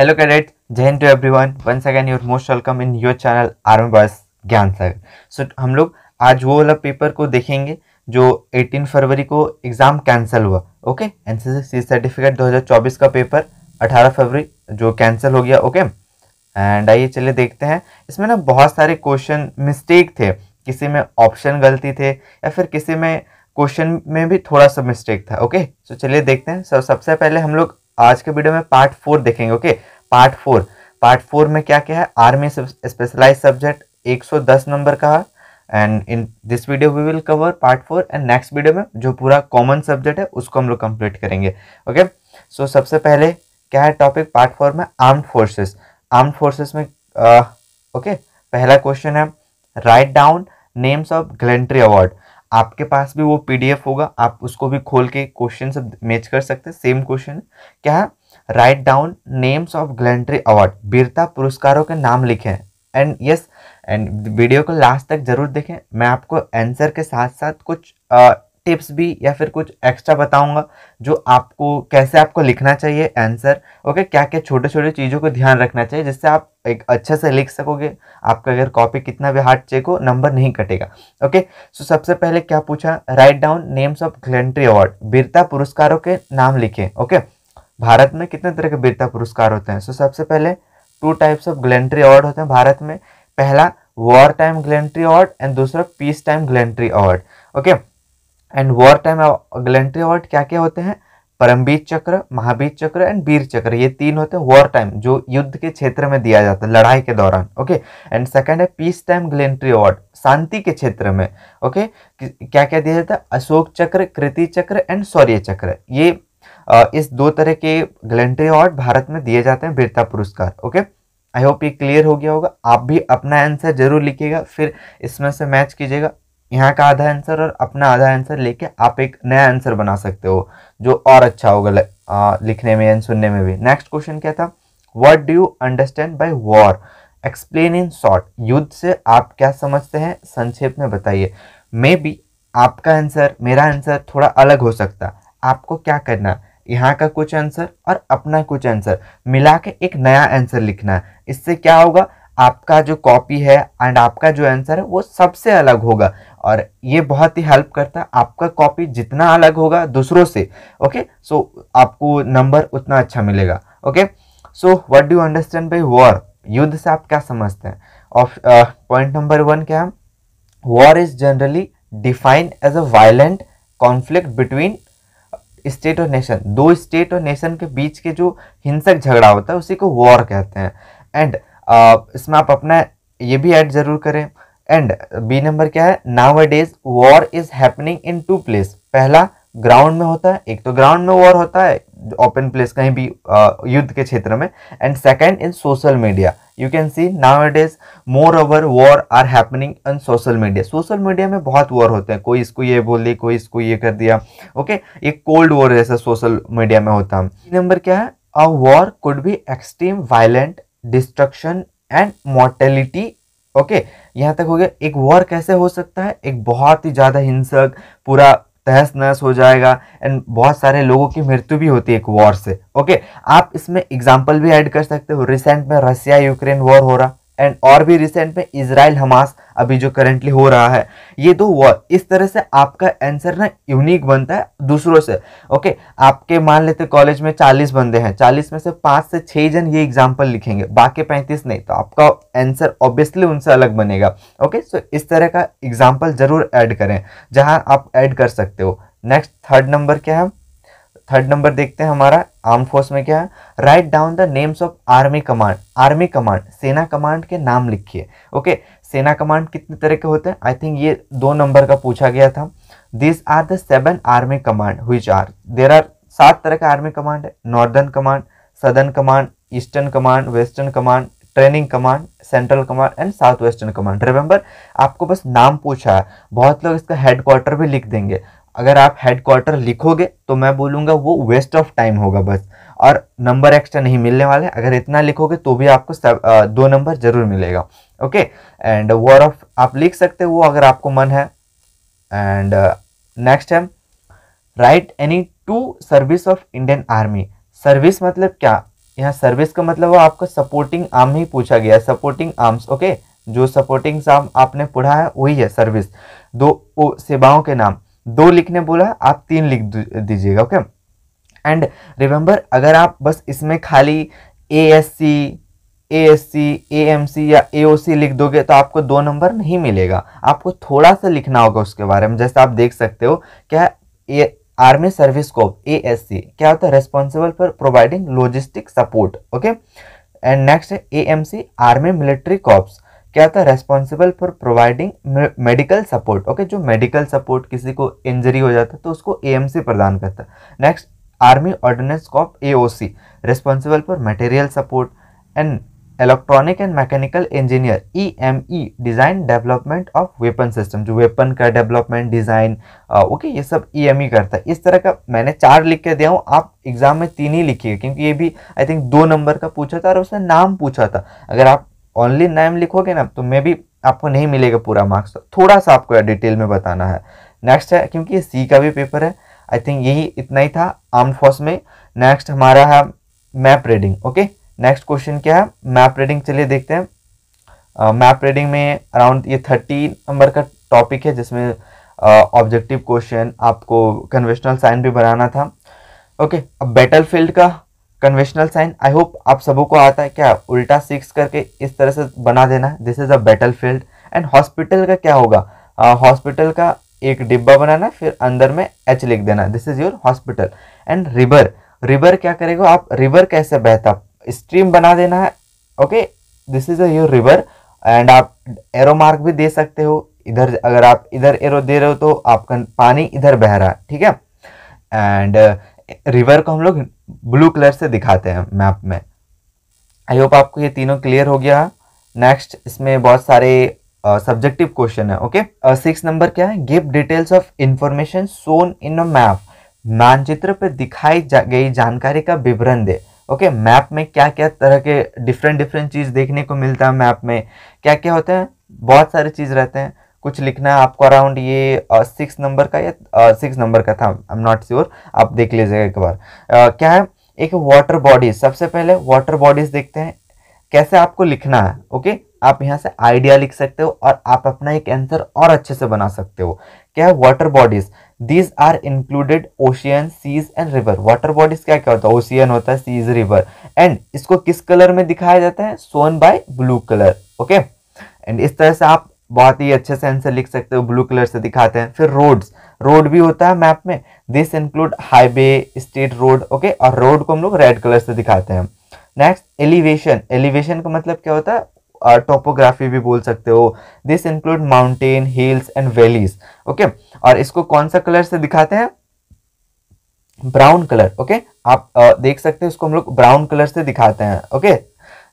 Hello cadets, Jain to one one again, you're most welcome in your channel army boys Gyan Sagar सो हम लोग आज वो वाला पेपर को देखेंगे जो 18 फरवरी को एग्ज़ाम कैंसिल हुआ ओके एनसीसी सर्टिफिकेट 2024 का पेपर 18 फरवरी जो कैंसिल हो गया ओके एंड आइए चलिए देखते हैं इसमें ना बहुत सारे क्वेश्चन मिस्टेक थे किसी में ऑप्शन गलती थे या फिर किसी में क्वेश्चन में भी थोड़ा सा मिस्टेक था ओके सो चलिए देखते हैं सर सबसे पहले हम लोग आज के वीडियो में पार्ट फोर देखेंगे okay part four part four में क्या क्या है आर्मी स्पेशलाइज सब्जेक्ट 110 नंबर का and in this video we will cover part four and next video में जो पूरा कॉमन सब्जेक्ट है उसको हम लोग कंप्लीट करेंगे ओके सो so, सबसे पहले क्या है टॉपिक पार्ट फोर में आर्म्ड फोर्सेस आर्म्ड फोर्सेस में ओके uh, okay, पहला क्वेश्चन है write down names of gallantry award आपके पास भी वो पीडीएफ होगा आप उसको भी खोल के क्वेश्चन से मैच कर सकते हैं सेम क्वेश्चन क्या है write down names of gallantry award वीरता पुरस्कारों के नाम लिखें एंड यस एंड वीडियो को लास्ट तक जरूर देखें मैं आपको आंसर के साथ साथ कुछ टिप्स भी या फिर कुछ एक्स्ट्रा बताऊंगा जो आपको कैसे आपको लिखना चाहिए आंसर ओके क्या क्या छोटे छोटे चीज़ों को ध्यान रखना चाहिए जिससे आप एक अच्छे से लिख सकोगे आपका अगर कॉपी कितना भी हार्ड चेक हो नंबर नहीं कटेगा ओके सो सबसे पहले क्या पूछा write down names of gallantry award वीरता पुरस्कारों के नाम लिखे ओके भारत में कितने तरह के वीरता पुरस्कार होते हैं सो सबसे पहले two types of gallantry award होते हैं भारत में पहला war time gallantry award and दूसरा peace time gallantry award okay okay? And war time gallantry award क्या क्या होते हैं परमवीर चक्र महावीर चक्र एंड वीर चक्र ये तीन होते हैं वॉर टाइम जो युद्ध के क्षेत्र में दिया जाता है लड़ाई के दौरान ओके एंड सेकंड है पीस टाइम ग्लेंट्री अवार्ड शांति के क्षेत्र में ओके क्या क्या दिया जाता है अशोक चक्र कृति चक्र एंड शौर्य चक्र ये इस दो तरह के ग्लेंट्री अवार्ड भारत में दिए जाते हैं वीरता पुरस्कार ओके आई होप ये क्लियर हो गया होगा आप भी अपना आंसर जरूर लिखिएगा फिर इसमें से मैच कीजिएगा यहाँ का आधा आंसर और अपना आधा आंसर लेके आप एक नया आंसर बना सकते हो जो और अच्छा होगा लिखने में एंड सुनने में भी नेक्स्ट क्वेश्चन क्या था what do you understand by war explain in short युद्ध से आप क्या समझते हैं संक्षेप में बताइए मे बी आपका आंसर मेरा आंसर थोड़ा अलग हो सकता आपको क्या करना यहाँ का कुछ आंसर और अपना कुछ आंसर मिला के एक नया आंसर लिखना है इससे क्या होगा आपका जो कॉपी है एंड आपका जो आंसर है वो सबसे अलग होगा और ये बहुत ही हेल्प करता है आपका कॉपी जितना अलग होगा दूसरों से ओके सो आपको नंबर उतना अच्छा मिलेगा okay so what do understand by war युद्ध से आप क्या समझते हैं ऑफ पॉइंट नंबर वन क्या है war is generally defined as a violent conflict between state और नेशन दो स्टेट और नेशन के बीच के जो हिंसक झगड़ा होता है उसी को वॉर कहते हैं एंड इसमें आप अपना ये भी ऐड ज़रूर करें एंड बी नंबर क्या है now days war is happening in two place पहला ग्राउंड में होता है एक तो ग्राउंड में वॉर होता है ओपन प्लेस कहीं भी युद्ध के क्षेत्र में and second in social media you can see now it is more over war are happening in social media social media में बहुत वॉर होते हैं कोई इसको ये बोल दी कोई इसको ये कर दिया ओके okay? एक कोल्ड वॉर जैसा सोशल मीडिया में होता है नंबर क्या है a war could be extreme violent destruction and mortality okay यहाँ तक हो गया एक वॉर कैसे हो सकता है एक बहुत ही ज़्यादा हिंसक पूरा तहस नहस हो जाएगा एंड बहुत सारे लोगों की मृत्यु भी होती है एक वॉर से ओके आप इसमें एग्जाम्पल भी ऐड कर सकते हो रिसेंट में रसिया यूक्रेन वॉर हो रहा एंड और भी रिसेंट में इसराइल हमास अभी जो करेंटली हो रहा है ये दो वॉर इस तरह से आपका आंसर ना यूनिक बनता है दूसरों से ओके आपके मान लेते कॉलेज में चालीस बंदे हैं चालीस में से पाँच से छः जन ये एग्जाम्पल लिखेंगे बाकी पैंतीस नहीं तो आपका आंसर ऑब्वियसली उनसे अलग बनेगा ओके सो so, इस तरह का एग्जाम्पल ज़रूर ऐड करें जहाँ आप ऐड कर सकते हो नेक्स्ट थर्ड नंबर क्या है थर्ड नंबर देखते हैं हमारा आर्म फोर्स में क्या है write down the names of army command army command सेना कमांड के नाम लिखिए ओके सेना कमांड कितने तरह के होते हैं आई थिंक ये दो नंबर का पूछा गया था this are the seven army command हुई आर देर आर सात तरह का आर्मी कमांड है northern command southern command eastern command western command training command central command and south western command remember आपको बस नाम पूछा है बहुत लोग इसका हेडक्वार्टर भी लिख देंगे अगर आप हेड क्वार्टर लिखोगे तो मैं बोलूँगा वो वेस्ट ऑफ टाइम होगा बस और नंबर एक्स्ट्रा नहीं मिलने वाले अगर इतना लिखोगे तो भी आपको सब आ, दो नंबर जरूर मिलेगा ओके एंड वॉर ऑफ आप लिख सकते हो वो अगर आपको मन है एंड नेक्स्ट है write any two service of Indian army service मतलब क्या यहाँ सर्विस का मतलब वो आपको सपोर्टिंग आर्म ही पूछा गया सपोर्टिंग आर्म्स ओके जो सपोर्टिंग आर्म आपने पढ़ा है वही है सर्विस दो ओ सेवाओं के नाम दो लिखने बोला आप तीन लिख दीजिएगा ओके एंड रिमेंबर अगर आप बस इसमें खाली A S C A S C A M C या ए ओ सी लिख दोगे तो आपको दो नंबर नहीं मिलेगा आपको थोड़ा सा लिखना होगा उसके बारे में जैसे आप देख सकते हो क्या A army service corps A S C क्या होता है responsible for providing logistic support okay and next A M C army military corps क्या होता है responsible for providing medical support okay जो मेडिकल सपोर्ट किसी को इंजरी हो जाता है तो उसको ए प्रदान करता है next army ordnance corps C responsible for material support and electronic and mechanical engineer E M E design development of weapon system जो वेपन का डेवलपमेंट डिज़ाइन ओके ये सब ई एम ई करता है इस तरह का मैंने चार लिख के दिया हूँ आप एग्जाम में तीन ही लिखिए क्योंकि ये भी आई थिंक दो नंबर का पूछा था और उसने नाम पूछा था अगर आप ओनली नेम लिखोगे ना तो मे भी आपको नहीं मिलेगा पूरा मार्क्स तो थोड़ा सा आपको डिटेल में बताना है नेक्स्ट है क्योंकि ये सी का भी पेपर है आई थिंक यही इतना ही था आर्म फोर्स में नेक्स्ट हमारा है map reading okay next question क्या है मैप रीडिंग चलिए देखते हैं मैप रीडिंग में अराउंड ये थर्टी नंबर का टॉपिक है जिसमें ऑब्जेक्टिव uh, क्वेश्चन आपको कन्वेंशनल साइन भी बनाना था ओके okay, अब बैटल फील्ड का कन्वेंशनल साइन आई होप आप सबों को आता है क्या उल्टा सिक्स करके इस तरह से बना देना है this is a battle field and hospital का क्या होगा हॉस्पिटल uh, का एक डिब्बा बनाना फिर अंदर में एच लिख देना this is your hospital and river river क्या करेगा आप रिवर कैसे बहता स्ट्रीम बना देना है okay this is your river and आप एरो मार्क भी दे सकते हो इधर अगर आप इधर एरो दे रहे हो तो आपका पानी इधर बह रहा है ठीक है एंड रिवर को हम लोग ब्लू कलर से दिखाते हैं मैप में आई होप आपको ये तीनों क्लियर हो गया नेक्स्ट इसमें बहुत सारे सब्जेक्टिव क्वेश्चन है ओके सिक्स नंबर क्या है give details of information shown in a map मानचित्र पर दिखाई जा, गई जानकारी का विवरण दे ओके okay, मैप में क्या क्या तरह के डिफरेंट डिफरेंट चीज़ देखने को मिलता है मैप में क्या क्या होते हैं बहुत सारे चीज़ रहते हैं कुछ लिखना है आपको अराउंड ये सिक्स uh, नंबर का या सिक्स uh, नंबर का था आई एम नॉट श्योर आप देख लीजिएगा एक बार uh, क्या है एक वाटर बॉडीज सबसे पहले वाटर बॉडीज देखते हैं कैसे आपको लिखना है ओके okay? आप यहाँ से आइडिया लिख सकते हो और आप अपना एक आंसर और अच्छे से बना सकते हो क्या है water bodies these are included ocean seas and river water bodies क्या क्या होता है ओशियन होता है सीज रिवर एंड इसको किस कलर में दिखाया जाता है shown by blue colour okay and इस तरह से आप बहुत ही अच्छे से आंसर लिख सकते हो ब्लू कलर से दिखाते हैं फिर रोड्स रोड भी होता है मैप में this include highway state road okay और रोड को हम लोग रेड कलर से दिखाते हैं नेक्स्ट एलिवेशन एलिवेशन का मतलब क्या होता है टोपोग्राफी भी बोल सकते हो this include mountain hills and valleys okay और इसको कौन सा कलर से दिखाते हैं ब्राउन कलर ओके आप आ, देख सकते हैं इसको हम लोग ब्राउन कलर से दिखाते हैं ओके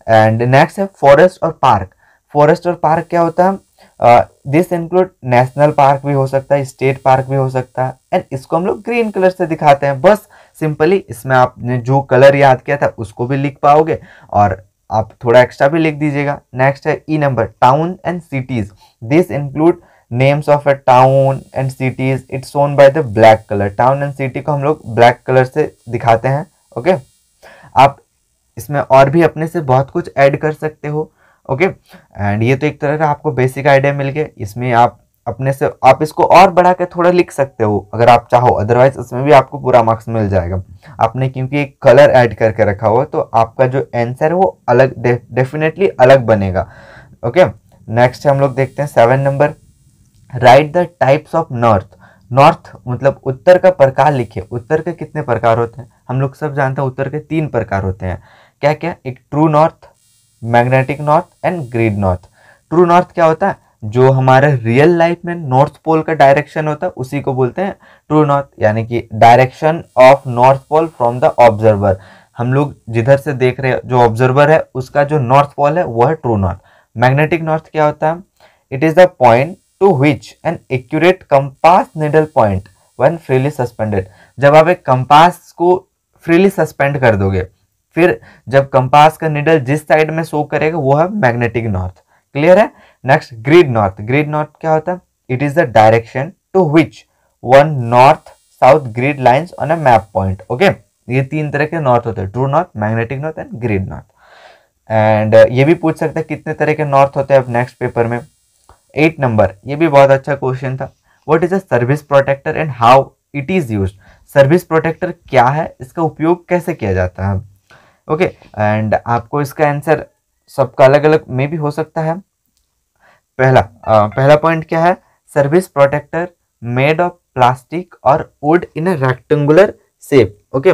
एंड नेक्स्ट है फॉरेस्ट और पार्क फॉरेस्ट और पार्क क्या होता है दिस इंक्लूड नेशनल पार्क भी हो सकता है स्टेट पार्क भी हो सकता है एंड इसको हम लोग ग्रीन कलर से दिखाते हैं बस सिंपली इसमें आपने जो कलर याद किया था उसको भी लिख पाओगे और आप थोड़ा एक्स्ट्रा भी लिख दीजिएगा नेक्स्ट है E number town and cities this include names of a town and cities it's shown by the black colour town and city को हम लोग ब्लैक कलर से दिखाते हैं ओके okay? आप इसमें और भी अपने से बहुत कुछ ऐड कर सकते हो ओके एंड ये तो एक तरह का आपको बेसिक आइडिया मिल गया इसमें आप अपने से आप इसको और बढ़ा के थोड़ा लिख सकते हो अगर आप चाहो अदरवाइज इसमें भी आपको पूरा मार्क्स मिल जाएगा आपने क्योंकि एक कलर ऐड करके रखा हुआ है तो आपका जो आंसर है वो अलग डेफिनेटली अलग बनेगा ओके नेक्स्ट हम लोग देखते हैं seven number right the types of north north मतलब उत्तर का प्रकार लिखे उत्तर के कितने प्रकार होते हैं हम लोग सब जानते हैं उत्तर के तीन प्रकार होते हैं क्या क्या एक true north magnetic north and grid north true north क्या होता है जो हमारे रियल लाइफ में नॉर्थ पोल का डायरेक्शन होता है उसी को बोलते हैं ट्रू नॉर्थ यानी कि direction of north pole from the observer हम लोग जिधर से देख रहे हैं जो ऑब्जर्वर है उसका जो नॉर्थ पोल है वो है ट्रू नॉर्थ मैग्नेटिक नॉर्थ क्या होता है it is the point to which an accurate compass needle point one freely suspended जब आप एक कंपास को फ्रीली सस्पेंड कर दोगे फिर जब कंपास का निडल जिस साइड में शो करेगा वो है मैग्नेटिक नॉर्थ क्लियर है next grid north grid north क्या होता है it is the direction to which one north south grid lines on a map point okay ये तीन तरह के नॉर्थ होते हैं true north magnetic north and grid north and ये भी पूछ सकते हैं कितने तरह के नॉर्थ होते हैं अब नेक्स्ट पेपर में एट नंबर ये भी बहुत अच्छा क्वेश्चन था what is a service protractor and how it is use service protractor क्या है इसका उपयोग कैसे किया जाता है ओके एंड आपको इसका आंसर सबका अलग अलग में भी हो सकता है पहला आ, पहला पॉइंट क्या है service protractor made of plastic और wood in a rectangular shape okay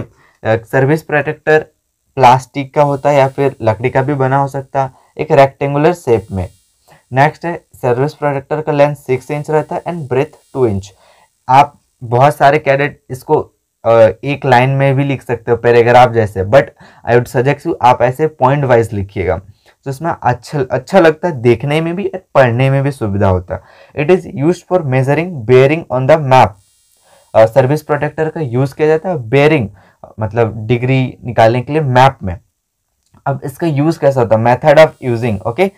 service protractor plastic का होता है या फिर लकड़ी का भी बना हो सकता है एक रेक्टेंगुलर शेप में नेक्स्ट है सर्विस प्रोटेक्टर का लेंथ सिक्स इंच रहता है एंड ब्रेथ टू इंच आप बहुत सारे कैडेट इसको एक लाइन में भी लिख सकते हो पैराग्राफ जैसे but I would suggest you आप ऐसे पॉइंट वाइज लिखिएगा तो इसमें अच्छा अच्छा लगता है देखने में भी और पढ़ने में भी सुविधा होता है it is use for measuring bearing on the map service protractor का यूज़ किया जाता है बेयरिंग मतलब डिग्री निकालने के लिए मैप में अब इसका यूज़ कैसा होता है method of using okay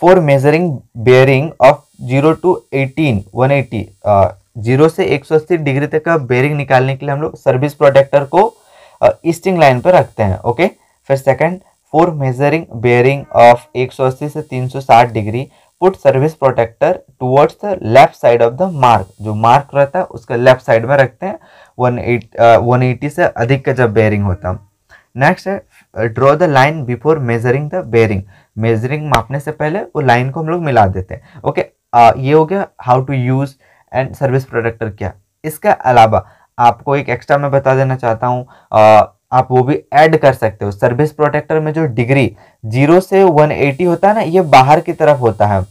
for measuring bearing of zero to eighteen one eighty zero से अस्सी डिग्री तक का बेरिंग निकालने के लिए हम लोग सर्विस प्रोटेक्टर को ईस्टिंग लाइन पर रखते हैं ओके फिर second for measuring bearing of 180 से 360 degree put service protractor towards the left side of the mark जो मार्क रहता है उसका लेफ्ट साइड में रखते हैं वन वन एटी से अधिक का जब बेरिंग होता है नेक्स्ट है draw the line before measuring the bearing measuring मापने से पहले वो लाइन को हम लोग मिला देते हैं ओके okay, ये हो गया how to use and service protractor क्या इसके अलावा आपको एक एक्स्ट्रा मैं बता देना चाहता हूँ आप वो भी ऐड कर सकते हो सर्विस प्रोटेक्टर में जो डिग्री जीरो से वन एटी होता है ना ये बाहर की तरफ होता है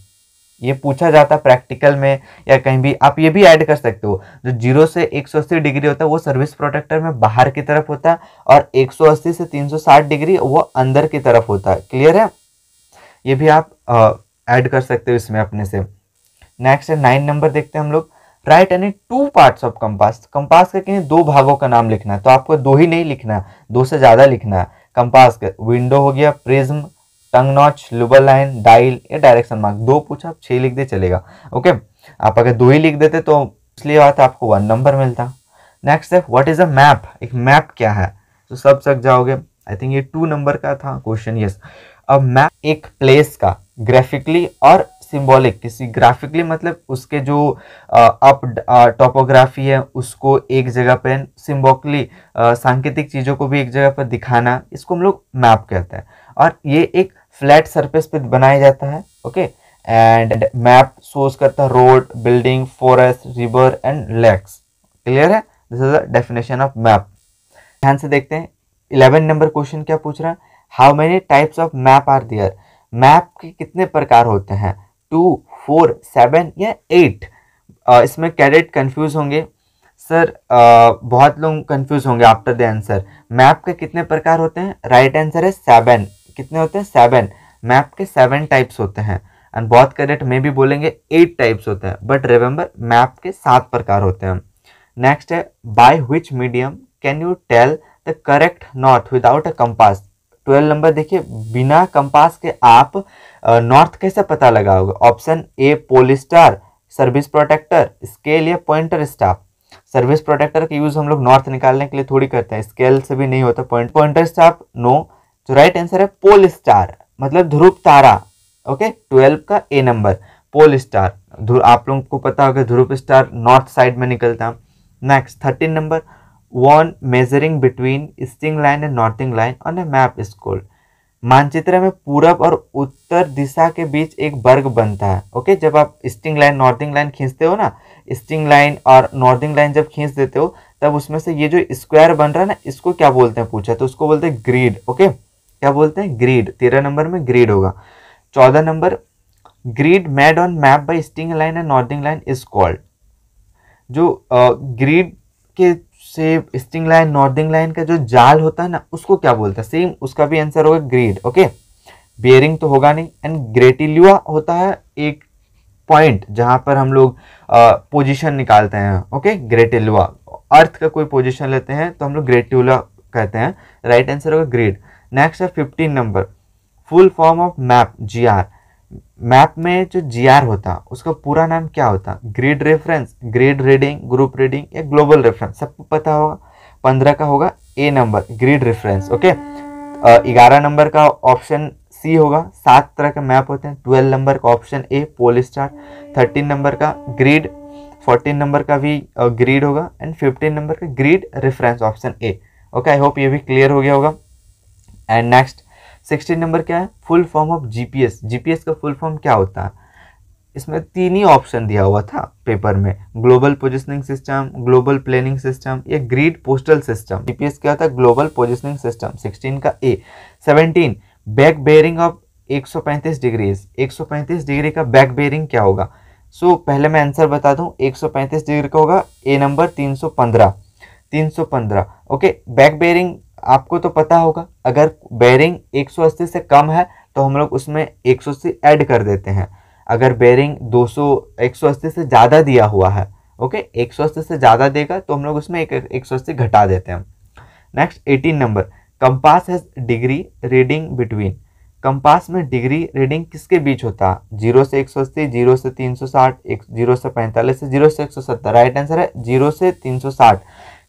ये पूछा जाता है प्रैक्टिकल में या कहीं भी आप ये भी ऐड कर सकते हो जो जीरो से एक सौ अस्सी डिग्री होता है वो सर्विस प्रोटेक्टर में बाहर की तरफ होता है और एक सौ अस्सी से तीन सौ साठ डिग्री वो अंदर की तरफ होता है क्लियर है ये भी आप ऐड कर सकते हो इसमें अपने से नेक्स्ट है नाइन नंबर देखते हैं हम लोग right any two parts of compass compass का कहीं दो भागों का नाम लिखना है तो आपको दो ही नहीं लिखना दो से ज़्यादा लिखना है कंपास का विंडो हो गया prism tongue notch lubber line dial या डायरेक्शन मार्क दो पूछा आप छह लिख दे चलेगा ओके आप अगर दो ही लिख देते तो इसलिए बात आपको वन नंबर मिलता नेक्स्ट है व्हाट इज़ अ मैप एक मैप क्या है तो सब सक जाओगे आई थिंक ये टू नंबर का था क्वेश्चन यस अब मैप एक प्लेस का ग्राफिकली और सिंबॉलिक किसी ग्राफिकली मतलब उसके जो अप टोपोग्राफी है उसको एक जगह पर सिम्बॉकली सांकेतिक चीज़ों को भी एक जगह पर दिखाना इसको हम लोग मैप कहते हैं और ये एक फ्लैट सरफेस पे बनाया जाता है ओके एंड मैप सोर्स करता है road building forest river and lakes clear है this is the definition of map ध्यान से देखते हैं इलेवन नंबर क्वेश्चन क्या पूछ रहा है how many types of map are there map के कितने प्रकार होते हैं टू फोर सेवन या एट इसमें कैरेट कंफ्यूज होंगे सर बहुत लोग कंफ्यूज होंगे आफ्टर द आंसर मैप के कितने प्रकार होते हैं राइट आंसर है सेवन कितने होते हैं सेवन मैप के सेवन टाइप्स होते हैं एंड बहुत करेक्ट में भी बोलेंगे एट टाइप्स होते हैं बट रिमेंबर मैप के सात प्रकार होते हैं नेक्स्ट है by which medium can you tell the correct north without a compass twelve number देखिए बिना कंपास के आप नॉर्थ कैसे पता लगाओगे option A pole star service protractor scale या पॉइंटर स्टाफ सर्विस प्रोटेक्टर का यूज़ हम लोग नॉर्थ निकालने के लिए थोड़ी करते हैं स्केल से भी नहीं होता पॉइंट पॉइंटर स्टाफ नो जो राइट आंसर है पोल स्टार मतलब ध्रुव तारा ओके ट्वेल्व का ए नंबर पोल स्टार आप लोगों को पता होगा ध्रुव स्टार नॉर्थ साइड में निकलता next thirteen number one measuring between easting line and northing line on a map is called मानचित्र में पूरब और उत्तर दिशा के बीच एक वर्ग बनता है ओके जब आप ईस्टिंग लाइन नॉर्थिंग लाइन खींचते हो ना ईस्टिंग लाइन और नॉर्थिंग लाइन जब खींच देते हो तब उसमें से ये जो स्क्वायर बन रहा है ना इसको क्या बोलते हैं पूछा तो उसको बोलते हैं ग्रीड ओके क्या बोलते हैं ग्रीड तेरह नंबर में ग्रीड होगा चौदह नंबर grid made on map by easting line and northing line is called जो ग्रीड के से स्टिंग लाइन नॉर्दिंग लाइन का जो जाल होता है ना उसको क्या बोलते हैं सेम उसका भी आंसर होगा ग्रेड ओके बियरिंग तो होगा नहीं एंड ग्रेटिल्यूआ होता है एक पॉइंट जहां पर हम लोग पोजिशन निकालते हैं ओके ग्रेटिल्यूआ अर्थ का कोई पोजिशन लेते हैं तो हम लोग ग्रेटिल्यूआ कहते हैं राइट आंसर होगा ग्रेड नेक्स्ट है fifteen number full form of map G R map में जो जी होता उसका पूरा नाम क्या होता grid reference grid reading group reading या ग्लोबल रेफरेंस सबको पता होगा पंद्रह का होगा A number grid reference okay ग्यारह नंबर का ऑप्शन सी होगा सात तरह के मैप होते हैं ट्वेल्व नंबर का option A pole star thirteen number का ग्रिड फोर्टीन नंबर का भी ग्रिड होगा एंड फिफ्टीन नंबर का grid reference option A okay I hope ये भी क्लियर हो गया होगा एंड नेक्स्ट सिक्सटीन नंबर क्या है full form of GPS GPS का फुल फॉर्म क्या होता है इसमें तीन ही ऑप्शन दिया हुआ था पेपर में global positioning system global planning system या ग्रीड पोस्टल सिस्टम जीपीएस क्या होता है ग्लोबल पोजिशनिंग सिस्टम सिक्सटीन का A seventeen back bearing of 135 degrees 135 degree का बैक बेयरिंग क्या होगा सो so, पहले मैं आंसर बता दूं 135 डिग्री का होगा A number 315 315 okay back bearing आपको तो पता होगा अगर बेरिंग 180 से कम है तो हम लोग उसमें 180 ऐड कर देते हैं अगर बेरिंग 200 180 से ज़्यादा दिया हुआ है ओके 180 से ज़्यादा देगा तो हम लोग उसमें एक, एक घटा देते हैं next eighteen number compass has degree reading between compass में डिग्री रीडिंग किसके बीच होता है जीरो से एक सौ अस्सी जीरो से तीन सौ साठ एक जीरो से पैंतालीस से जीरो से एक सौ सत्तर राइट आंसर है जीरो से तीन सौ साठ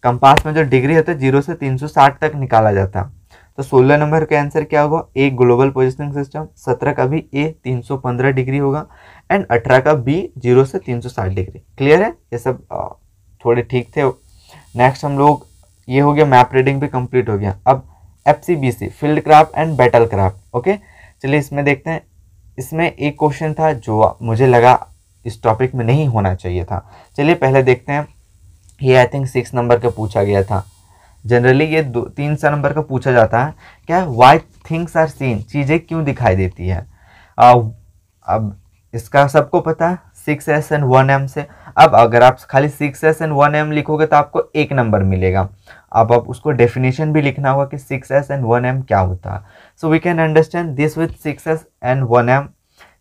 कंपास में जो डिग्री होता है जीरो से 360 तक निकाला जाता है तो 16 नंबर का आंसर क्या होगा ए ग्लोबल पोजिशनिंग सिस्टम 17 का भी ए 315 डिग्री होगा एंड 18 का बी जीरो से 360 डिग्री क्लियर है ये सब थोड़े ठीक थे नेक्स्ट हम लोग ये हो गया मैप रीडिंग भी कंप्लीट हो गया अब F field craft and battle craft okay चलिए इसमें देखते हैं इसमें एक क्वेश्चन था जो मुझे लगा इस टॉपिक में नहीं होना चाहिए था चलिए पहले देखते हैं ये आई थिंक सिक्स नंबर का पूछा गया था जनरली ये दो तीन सौ नंबर का पूछा जाता है क्या वाई थिंग्स आर सीन चीज़ें क्यों दिखाई देती है आ, अब इसका सबको पता है six S and one M से अब अगर आप खाली six S and one M लिखोगे तो आपको एक नंबर मिलेगा अब आप उसको डेफिनेशन भी लिखना होगा कि six S and one M क्या होता है so we can understand this with six S and one M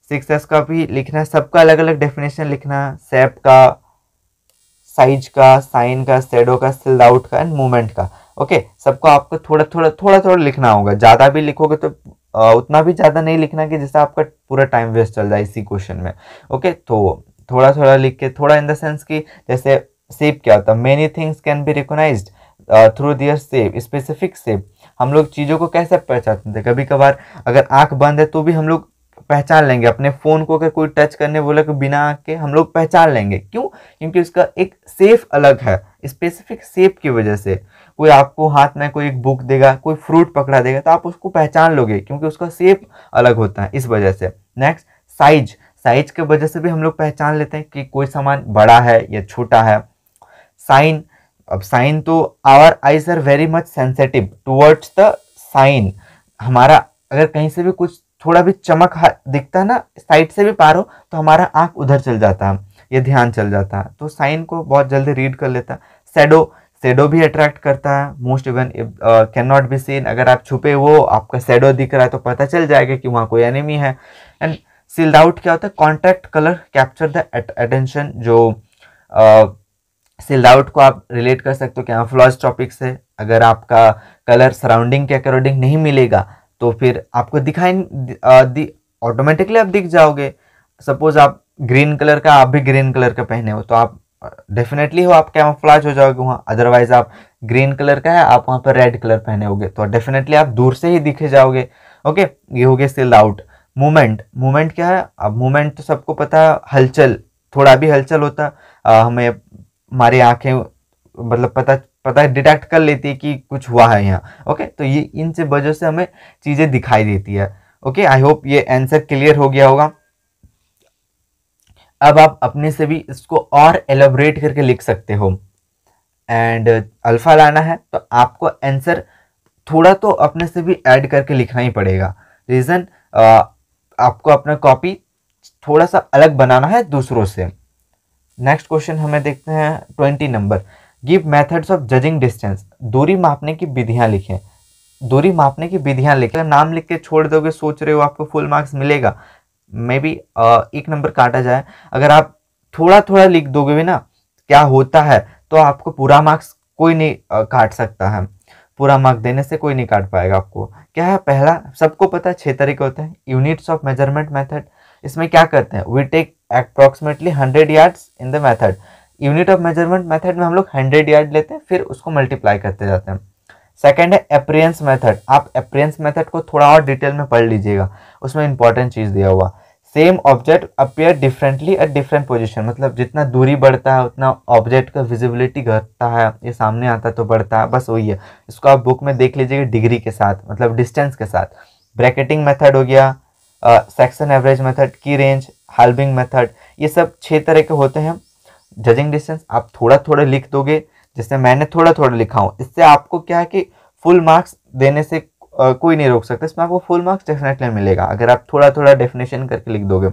six S का भी लिखना है सबका अलग अलग डेफिनेशन लिखना है सेप का साइज का साइन का सेडो का सिल्ड आउट का एंड मूवमेंट का ओके okay, सबको आपको थोड़ा थोड़ा थोड़ा थोड़ा लिखना होगा ज़्यादा भी लिखोगे तो आ, उतना भी ज़्यादा नहीं लिखना कि जिससे आपका पूरा टाइम वेस्ट चल जाए इसी क्वेश्चन में ओके okay, तो थोड़ा थोड़ा लिख के थोड़ा इन द सेंस कि जैसे सेप क्या होता है many things can be recognise through their shape specific shape हम लोग चीज़ों को कैसे पहचानते थे कभी कभार अगर आँख बंद है तो भी हम लोग पहचान लेंगे अपने फ़ोन को अगर कोई टच करने बोला कि बिना के हम लोग पहचान लेंगे क्यों क्योंकि उसका एक सेफ अलग है स्पेसिफिक सेफ की वजह से कोई आपको हाथ में कोई एक बुक देगा कोई फ्रूट पकड़ा देगा तो आप उसको पहचान लोगे क्योंकि उसका सेफ अलग होता है इस वजह से नेक्स्ट साइज साइज के वजह से भी हम लोग पहचान लेते हैं कि कोई सामान बड़ा है या छोटा है साइन अब साइन तो our eyes are very much sensitive towards the sign हमारा अगर कहीं से भी कुछ थोड़ा भी चमक दिखता है ना साइड से भी पार हो तो हमारा आँख उधर चल जाता है ये ध्यान चल जाता है तो साइन को बहुत जल्दी रीड कर लेता सेडो सेडो भी अट्रैक्ट करता है most even can not be seen अगर आप छुपे हो आपका सेडो दिख रहा है तो पता चल जाएगा कि वहाँ कोई एनिमी है एंड सील्ड आउट क्या होता है contrast colour capture the attention जो सील्ड uh, आउट को आप रिलेट कर सकते हो क्या फ्लॉज टॉपिक से अगर आपका कलर सराउंडिंग के अकॉर्डिंग नहीं मिलेगा तो फिर आपको दिखाई ऑटोमेटिकली आप दिख जाओगे सपोज आप ग्रीन कलर का आप भी ग्रीन कलर का पहने हो तो आप डेफिनेटली हो आप कैमोफ्लाज हो जाओगे वहाँ अदरवाइज आप ग्रीन कलर का है आप वहाँ पर रेड कलर पहने होगे तो डेफिनेटली आप दूर से ही दिखे जाओगे ओके ये हो गया स्टिल आउट मूवमेंट मूवमेंट क्या है अब मूवमेंट तो सबको पता है हलचल थोड़ा भी हलचल होता आ, हमें हमारी आँखें मतलब पता पता है डिटेक्ट कर लेती है कि कुछ हुआ है यहाँ ओके तो ये इन से वजह से हमें चीज़ें दिखाई देती है ओके आई होप ये आंसर क्लियर हो गया होगा अब आप अपने से भी इसको और एलोबरेट करके लिख सकते हो एंड अल्फ़ा uh, लाना है तो आपको आंसर थोड़ा तो अपने से भी ऐड करके लिखना ही पड़ेगा रीज़न uh, आपको अपना कॉपी थोड़ा सा अलग बनाना है दूसरों से नेक्स्ट क्वेश्चन हमें देखते हैं twenty number give methods of judging distance दूरी मापने की विधियाँ लिखें दूरी मापने की विधियाँ लिखें नाम लिख के छोड़ दोगे सोच रहे हो आपको फुल मार्क्स मिलेगा मे बी एक नंबर काटा जाए अगर आप थोड़ा थोड़ा लिख दोगे भी ना क्या होता है तो आपको पूरा मार्क्स कोई नहीं आ, काट सकता है पूरा मार्क देने से कोई नहीं काट पाएगा आपको क्या है पहला सबको पता है छः तरीके होते हैं यूनिट्स ऑफ मेजरमेंट मेथड इसमें क्या करते हैं we take approximately hundred yards in the method unit of measurement method में हम लोग हंड्रेड यार्ड लेते हैं फिर उसको मल्टीप्लाई करते जाते हैं सेकेंड है अप्रियंस मेथड आप अप्रियंस मेथड को थोड़ा और डिटेल में पढ़ लीजिएगा उसमें इंपॉर्टेंट चीज़ दिया हुआ same object appear differently at different position मतलब जितना दूरी बढ़ता है उतना ऑब्जेक्ट का विजिबिलिटी घटता है ये सामने आता है तो बढ़ता है बस वही है इसको आप बुक में देख लीजिएगा डिग्री के साथ मतलब डिस्टेंस के साथ ब्रैकेटिंग मेथड हो गया section average method key range halving method ये सब छः तरह के होते हैं जजिंग डिस्टेंस आप थोड़ा थोड़ा लिख दोगे जैसे मैंने थोड़ा थोड़ा लिखा हो इससे आपको क्या है कि फुल मार्क्स देने से कोई नहीं रोक सकता इसमें आपको फुल मार्क्स डेफिनेटली मिलेगा अगर आप थोड़ा थोड़ा डेफिनेशन करके लिख दोगे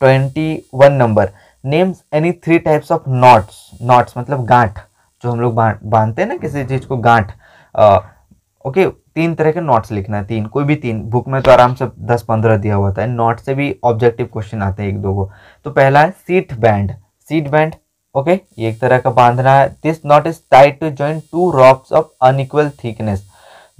twenty one number names any three types of knots knots मतलब गांठ जो हम लोग बांधते हैं ना किसी चीज़ को गांठ ओके तीन तरह के नॉट्स लिखना है तीन कोई भी तीन बुक में तो आराम से दस पंद्रह दिया हुआ था नॉट से भी ऑब्जेक्टिव क्वेश्चन आते हैं एक दो को तो पहला है sheet bend sheet bend okay ये एक तरह का बांधना है this knot is tight to join two ropes of unequal thickness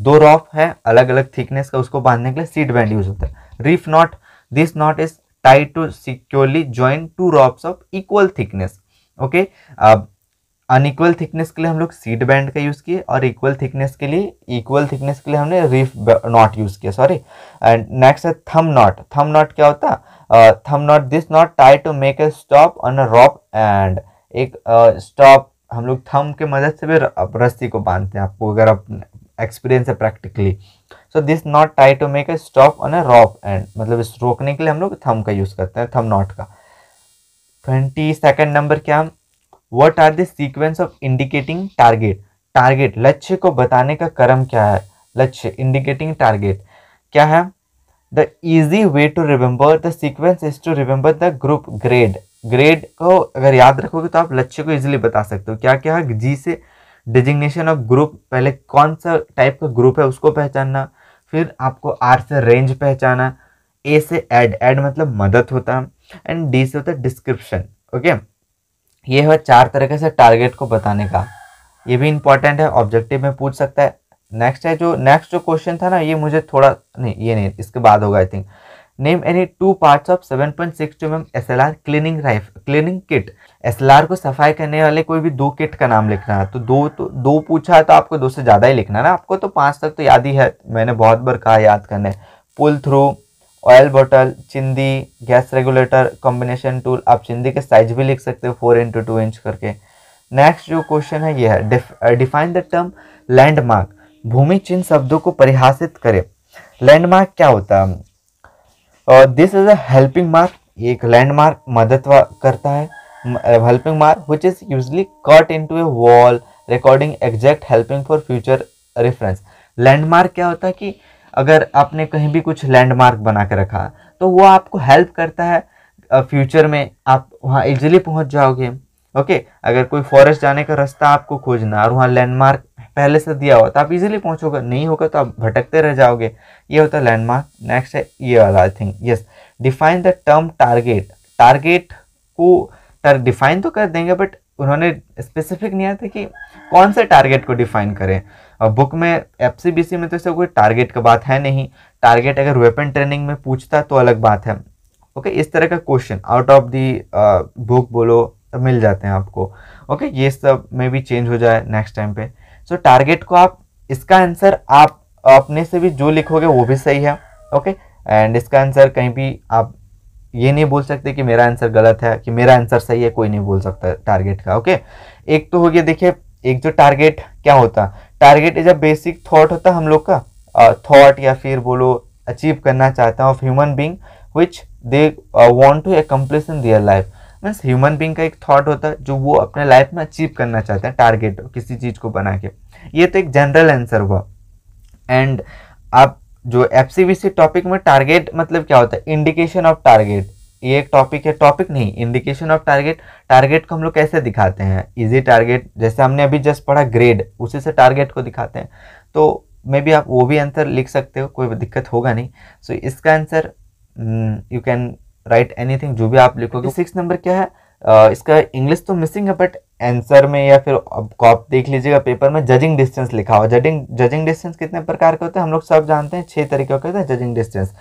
दो रॉप है अलग अलग थिकनेस का उसको बांधने के लिए सीट बैंड यूज होता है reef knot this knot is tight to securely join two ropes of equal thickness okay अब अनइक्वल थिकनेस के लिए हम लोग सीट बैंड का यूज़ किए और इक्वल थिकनेस के लिए इक्वल थिकनेस के लिए हमने रिफ नॉट यूज़ किया सॉरी एंड नेक्स्ट है थम नॉट थम नॉट क्या होता thumb knot this knot tie to make a stop on a rope and एक स्टॉप uh, हम लोग थम के मदद से भी रस्सी को बांधते हैं आपको अगर आप एक्सपीरियंस है practically so this knot tie to make a stop on a rope and मतलब इस रोकने के लिए हम लोग थम का यूज़ करते हैं थम नॉट का ट्वेंटी सेकेंड नंबर क्या what are the sequence of indicating target target लक्ष्य को बताने का क्रम क्या है लक्ष्य इंडिकेटिंग टारगेट क्या है the easy way to remember the sequence is to remember the group grade grade को अगर याद रखोगे तो आप लक्ष्य को इजिली बता सकते हो क्या क्या है जी से डिजिग्नेशन ऑफ ग्रुप पहले कौन सा टाइप का ग्रुप है उसको पहचानना फिर आपको आर से रेंज पहचाना ए से एड एड मतलब मदद होता है एंड डी से होता है डिस्क्रिप्शन ओके ये है चार तरीके से टारगेट को बताने का ये भी इंपॉर्टेंट है ऑब्जेक्टिव में पूछ सकता है नेक्स्ट है जो नेक्स्ट जो क्वेश्चन था ना ये मुझे थोड़ा नहीं ये नहीं इसके बाद होगा I think name any two parts of 7.62 point six two M S L R cleaning rifle cleaning kit S L R को सफाई करने वाले कोई भी दो किट का नाम लिखना है तो दो तो दो पूछा है तो आपको दो से ज़्यादा ही लिखना है ना आपको तो पाँच तक तो याद ही है मैंने बहुत बार कहा याद करने पुल थ्रू ऑयल बॉटल चिंदी गैस रेगुलेटर कॉम्बिनेशन टूल आप चिंदी के साइज भी लिख सकते हो फोर इंटू टू इंच करके नेक्स्ट जो क्वेश्चन है ये है डिफाइन द टर्म लैंडमार्क भूमि चिन्ह शब्दों को परिभाषित करें लैंडमार्क क्या होता है this is helping helping mark ये एक लैंडमार्क मदद करता है helping mark which is usually cut into a wall recording exact helping for future reference landmark क्या होता है कि अगर आपने कहीं भी कुछ लैंडमार्क बना के रखा तो वो आपको हेल्प करता है फ्यूचर uh, में आप वहाँ इजीली पहुँच जाओगे ओके अगर कोई फॉरेस्ट जाने का रास्ता आपको खोजना और वहाँ लैंडमार्क पहले से दिया हुआ तो आप इजीली पहुंचोगे नहीं होगा तो आप भटकते रह जाओगे ये होता है लैंडमार्क नेक्स्ट है ये वाला I think yes define the term target target को डिफाइन तो कर देंगे बट उन्होंने स्पेसिफिक नहीं आया था कि कौन से टारगेट को डिफाइन करें और बुक में एफ सी सी बी में तो इससे कोई टारगेट का बात है नहीं टारगेट अगर वेपन ट्रेनिंग में पूछता तो अलग बात है ओके okay, इस तरह का question out of the book बोलो तो मिल जाते हैं आपको ओके okay, ये सब में भी चेंज हो जाए नेक्स्ट टाइम पे सो टारगेट को आप इसका आंसर आप अपने से भी जो लिखोगे वो भी सही है ओके एंड इसका आंसर कहीं भी आप ये नहीं बोल सकते कि मेरा आंसर गलत है कि मेरा आंसर सही है कोई नहीं बोल सकता टारगेट का ओके एक तो हो गया देखिए एक जो टारगेट क्या होता target is a basic thought होता हम लोग का थॉट या फिर बोलो अचीव करना चाहता हूँ human being which they want to accomplish in their life बस ह्यूमन बींग का एक थॉट होता है जो वो अपने लाइफ में अचीव करना चाहते हैं टारगेट किसी चीज़ को बना के ये तो एक जनरल आंसर हुआ एंड आप जो एफ टॉपिक में टारगेट मतलब क्या होता है इंडिकेशन ऑफ टारगेट ये एक टॉपिक है टॉपिक नहीं इंडिकेशन ऑफ टारगेट टारगेट को हम लोग कैसे दिखाते हैं इजी टारगेट जैसे हमने अभी जस्ट पढ़ा ग्रेड उसी से टारगेट को दिखाते हैं तो मे बी आप वो भी आंसर लिख सकते हो कोई दिक्कत होगा नहीं सो so, इसका answer you can write anything जो भी आप लिखोगे सिक्स नंबर क्या है uh, इसका इंग्लिश तो मिसिंग है बट आंसर में या फिर कॉप आप देख लीजिएगा पेपर में जजिंग डिस्टेंस लिखा हो जजिंग जजिंग डिस्टेंस कितने प्रकार के होते हैं हम लोग सब जानते हैं छह तरीके के होते हैं जजिंग डिस्टेंस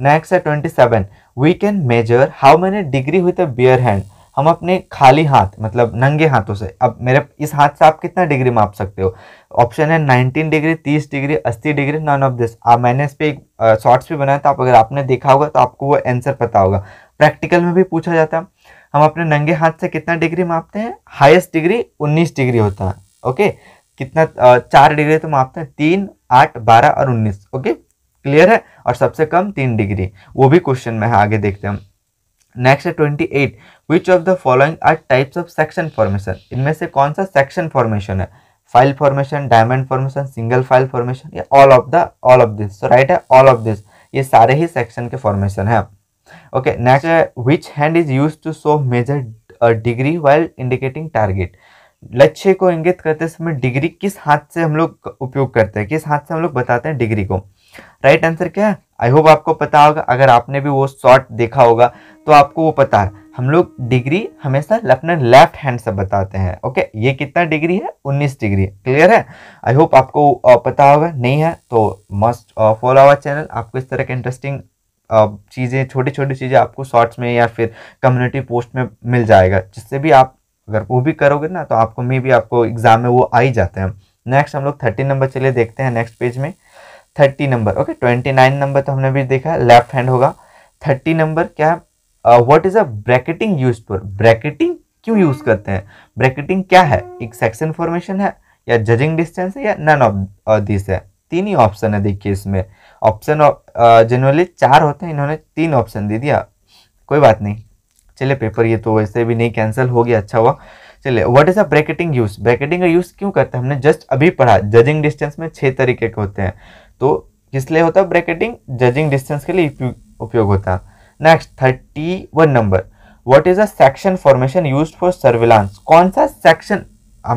नेक्स्ट है twenty seven we can measure how many degree with a bare hand हम अपने खाली हाथ मतलब नंगे हाथों से अब मेरे इस हाथ से आप कितना डिग्री माप सकते हो ऑप्शन है नाइनटीन डिग्री तीस डिग्री अस्सी डिग्री नॉन ऑफ दिस आप मैंने इस पर एक शॉर्ट्स भी बनाया था आप अगर आपने देखा होगा तो आपको वो आंसर पता होगा प्रैक्टिकल में भी पूछा जाता है हम अपने नंगे हाथ से कितना डिग्री मापते हैं हाइस्ट डिग्री उन्नीस डिग्री होता है ओके कितना चार डिग्री तो मापते हैं तीन आठ बारह और उन्नीस ओके क्लियर है और सबसे कम तीन डिग्री वो भी क्वेश्चन में है आगे देखते हैं हम नेक्स्ट है twenty eight which of the following are types of section formation इनमें से कौन सा सेक्शन फॉर्मेशन है file formation diamond formation single file formation या all of the all of this so right है ऑल ऑफ दिस ये सारे ही सेक्शन के फॉर्मेशन है ओके नेक्स्ट है which hand is use to show measure degree while indicating target लक्ष्य को इंगित करते समय डिग्री किस हाथ से हम लोग उपयोग करते हैं किस हाथ से हम लोग बताते हैं डिग्री को राइट right आंसर क्या है आई होप आपको पता होगा अगर आपने भी वो शॉर्ट देखा होगा तो आपको वो पता है हम लोग डिग्री हमेशा अपने लेफ्ट हैंड से बताते हैं ओके ये कितना डिग्री है 19 डिग्री क्लियर है आई होप आपको पता होगा नहीं है तो मस्ट फॉलो आवर चैनल आपको इस तरह के इंटरेस्टिंग चीज़ें छोटी छोटी चीज़ें आपको शॉर्ट्स में या फिर कम्युनिटी पोस्ट में मिल जाएगा जिससे भी आप अगर वो भी करोगे ना तो आपको मे भी आपको एग्ज़ाम में वो आ ही जाते हैं नेक्स्ट हम लोग थर्टीन नंबर चलिए देखते हैं नेक्स्ट पेज में thirty number okay twenty nine number तो हमने भी देखा लेफ्ट हैंड होगा थर्टी नंबर क्या what is a bracketing use for bracketing क्यों यूज hmm. करते हैं ब्रैकेटिंग क्या है एक सेक्शन फॉर्मेशन है या जजिंग डिस्टेंस है या नन ऑफ दिस है तीन ही ऑप्शन है देखिए इसमें ऑप्शन जनरली uh, चार होते हैं इन्होंने तीन ऑप्शन दे दिया कोई बात नहीं चलिए पेपर ये तो वैसे भी नहीं कैंसिल हो गया अच्छा हुआ चलिए what is a bracketing use bracketing का यूज क्यों करते हैं हमने जस्ट अभी पढ़ा जजिंग डिस्टेंस में छह तरीके के होते हैं तो किस लिए होता है ब्रैकेटिंग जजिंग डिस्टेंस के लिए उपयोग होता next thirty one number what is a section formation use for surveillance कौन सा सेक्शन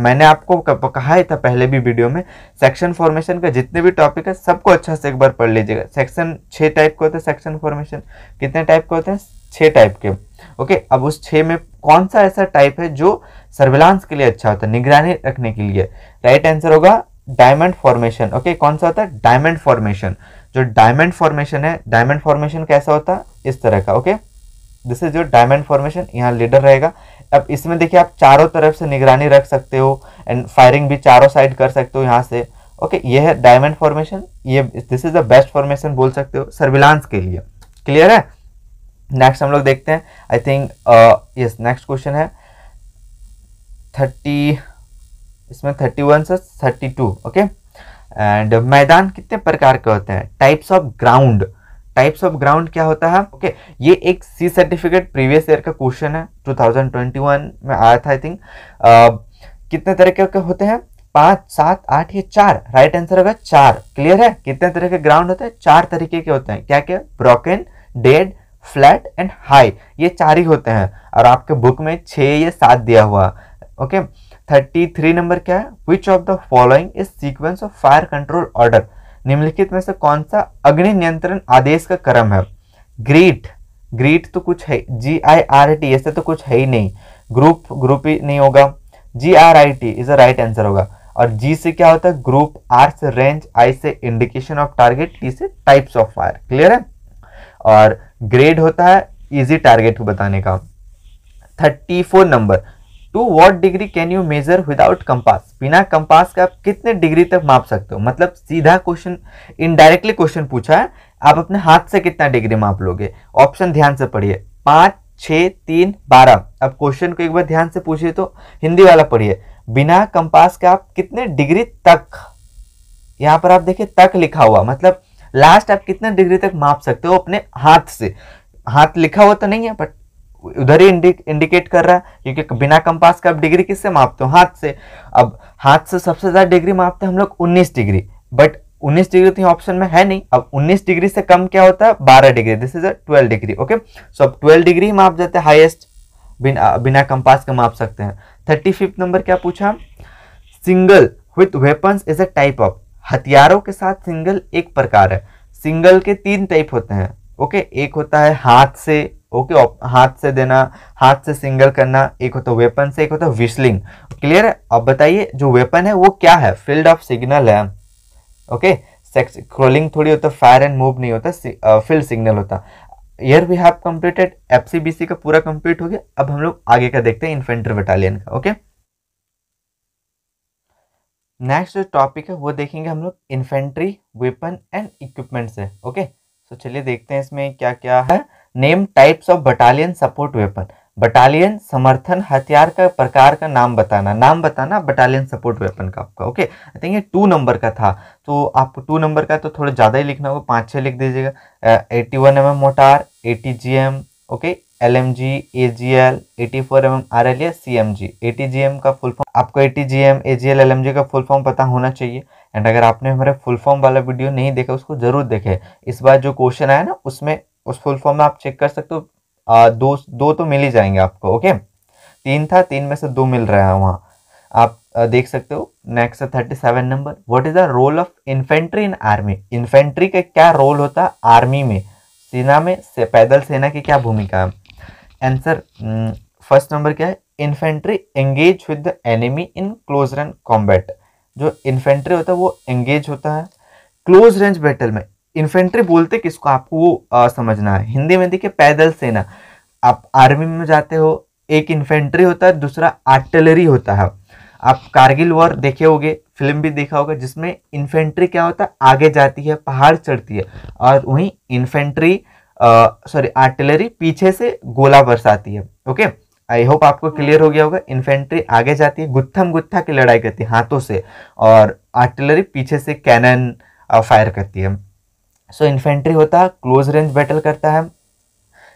मैंने आपको कहा ही था पहले भी वीडियो में सेक्शन फॉर्मेशन का जितने भी टॉपिक है सबको अच्छा से एक बार पढ़ लीजिएगा सेक्शन छः टाइप के होते हैं सेक्शन फॉर्मेशन कितने टाइप के होते हैं छः टाइप के ओके अब उस छः में कौन सा ऐसा टाइप है जो सर्विलांस के लिए अच्छा होता है निगरानी रखने के लिए राइट आंसर होगा डायमंड फॉर्मेशन ओके कौन सा होता है डायमंड फॉर्मेशन जो डायमंड फॉर्मेशन है डायमंड फॉर्मेशन कैसा होता है इस तरह का okay this is your diamond formation यहाँ लीडर रहेगा अब इसमें देखिए आप चारों तरफ से निगरानी रख सकते हो एंड फायरिंग भी चारों साइड कर सकते हो यहाँ से ओके ये है डायमंड फॉर्मेशन ये this is the best formation बोल सकते हो सर्विलांस के लिए क्लियर है नेक्स्ट हम लोग देखते हैं I think yes next question है थर्टी इसमें थर्टी वन से थर्टी टू ओके एंड मैदान कितने प्रकार के होते हैं types of ground types of ground क्या होता है ओके okay, ये एक सी सर्टिफिकेट प्रीवियस ईयर का क्वेश्चन है 2021 में आया था आई थिंक uh, कितने तरह के होते हैं पाँच सात आठ ये चार राइट आंसर होगा चार क्लियर है कितने तरह के ग्राउंड होते हैं चार तरीके के होते हैं क्या क्या broken dead flat and high ये चार ही होते हैं और आपके बुक में छः या सात दिया हुआ okay okay? Thirty three number क्या है which of the following is sequence of fire control order निम्नलिखित में से कौन सा अग्नि नियंत्रण आदेश का क्रम है ग्रीट ग्रीट तो कुछ है जी आई आर टी ऐसे तो कुछ है ही नहीं ग्रुप ग्रुप ही नहीं होगा G R I T is a right answer होगा और जी से क्या होता है ग्रुप आर से रेंज आई से इंडिकेशन ऑफ टारगेट टी से टाइप्स ऑफ फायर क्लियर है और ग्रेड होता है इजी टारगेट को बताने का thirty four number to what degree can you measure without compass बिना कंपास का आप कितने डिग्री तक माप सकते हो मतलब सीधा क्वेश्चन इनडायरेक्टली क्वेश्चन पूछा है आप अपने हाथ से कितना डिग्री माप लोगे ऑप्शन ध्यान से पढ़िए पाँच छः तीन बारह अब क्वेश्चन को एक बार ध्यान से पूछिए तो हिंदी वाला पढ़िए बिना कंपास के आप कितने डिग्री तक यहाँ पर आप देखिए तक लिखा हुआ मतलब लास्ट आप कितने डिग्री तक माप सकते हो अपने हाथ से हाथ लिखा हुआ तो नहीं है बट उधर ही इंडिक, इंडिकेट कर रहा है क्योंकि बिना कंपास का आप डिग्री किससे मापते हो हाथ से अब हाथ से सबसे ज़्यादा डिग्री मापते हैं हम लोग उन्नीस डिग्री बट 19 डिग्री तो ऑप्शन में है नहीं अब 19 डिग्री से कम क्या होता है बारह degree this is a degree okay so अब ट्वेल्व डिग्री माप जाते हैं हाईएस्ट बिना बिना कंपास के माप सकते हैं थर्टी फिफ्थ नंबर क्या पूछा single with weapons is a type of हथियारों के साथ सिंगल एक प्रकार है सिंगल के तीन टाइप होते हैं ओके okay? एक होता है हाथ से ओके हाथ से देना हाथ से सिंगल करना एक होता है वेपन से एक होता है विस्लिंग क्लियर है अब बताइए जो वेपन है वो क्या है फील्ड ऑफ सिग्नल है ओके सेक्स क्रोलिंग थोड़ी होता फायर एंड मूव नहीं होता फील्ड सिग्नल होता yeah we have completed F का पूरा कंप्लीट हो गया अब हम लोग आगे का देखते हैं इन्फेंट्री बटालियन का ओके नेक्स्ट जो टॉपिक है वो देखेंगे हम लोग इन्फेंट्री वेपन एंड इक्विपमेंट से ओके सो चलिए देखते हैं इसमें क्या क्या है name types of battalion support weapon battalion समर्थन हथियार का प्रकार का नाम बताना नाम बताना बटालियन सपोर्ट वेपन का आपका ओके आई थिंक ये टू नंबर का था तो आपको टू नंबर का तो थोड़ा ज़्यादा ही लिखना होगा पाँच छः लिख दीजिएगा eighty one M M mortar A T G M okay L M G A G L eighty four M M R L या C M G A T G M का फुल फॉर्म आपको A T G M A G L L M G का full form पता होना चाहिए and अगर आपने हमारे फुल फॉर्म वाला वीडियो नहीं देखा उसको जरूर देखें इस बार जो क्वेश्चन आया ना उसमें उस फुल फॉर्म में आप चेक कर सकते हो दो दो तो मिल ही जाएंगे आपको ओके तीन था तीन में से दो मिल रहा है वहाँ आप देख सकते हो नेक्स्ट है thirty seven number what is the role of infantry in army infantry का क्या रोल होता है आर्मी में सेना में से, पैदल सेना की क्या भूमिका है आंसर फर्स्ट नंबर क्या है infantry engage with the enemy in close run combat जो इन्फेंट्री होता है वो एंगेज होता है क्लोज रेंज बैटल में इन्फेंट्री बोलते किसको आपको वो आ, समझना है हिंदी में देखिए पैदल सेना आप आर्मी में जाते हो एक इन्फेंट्री होता है दूसरा आर्टिलरी होता है आप कारगिल वॉर देखे होंगे फिल्म भी देखा होगा जिसमें इन्फेंट्री क्या होता है आगे जाती है पहाड़ चढ़ती है और वहीं इन्फेंट्री सॉरी आर्टिलरी पीछे से गोला बरसाती है ओके आई होप आपको क्लियर हो गया होगा इन्फेंट्री आगे जाती है गुत्थम गुत्था की लड़ाई करती है हाथों से और आर्टिलरी पीछे से कैनन फायर करती है सो so, इन्फेंट्री होता है क्लोज रेंज बैटल करता है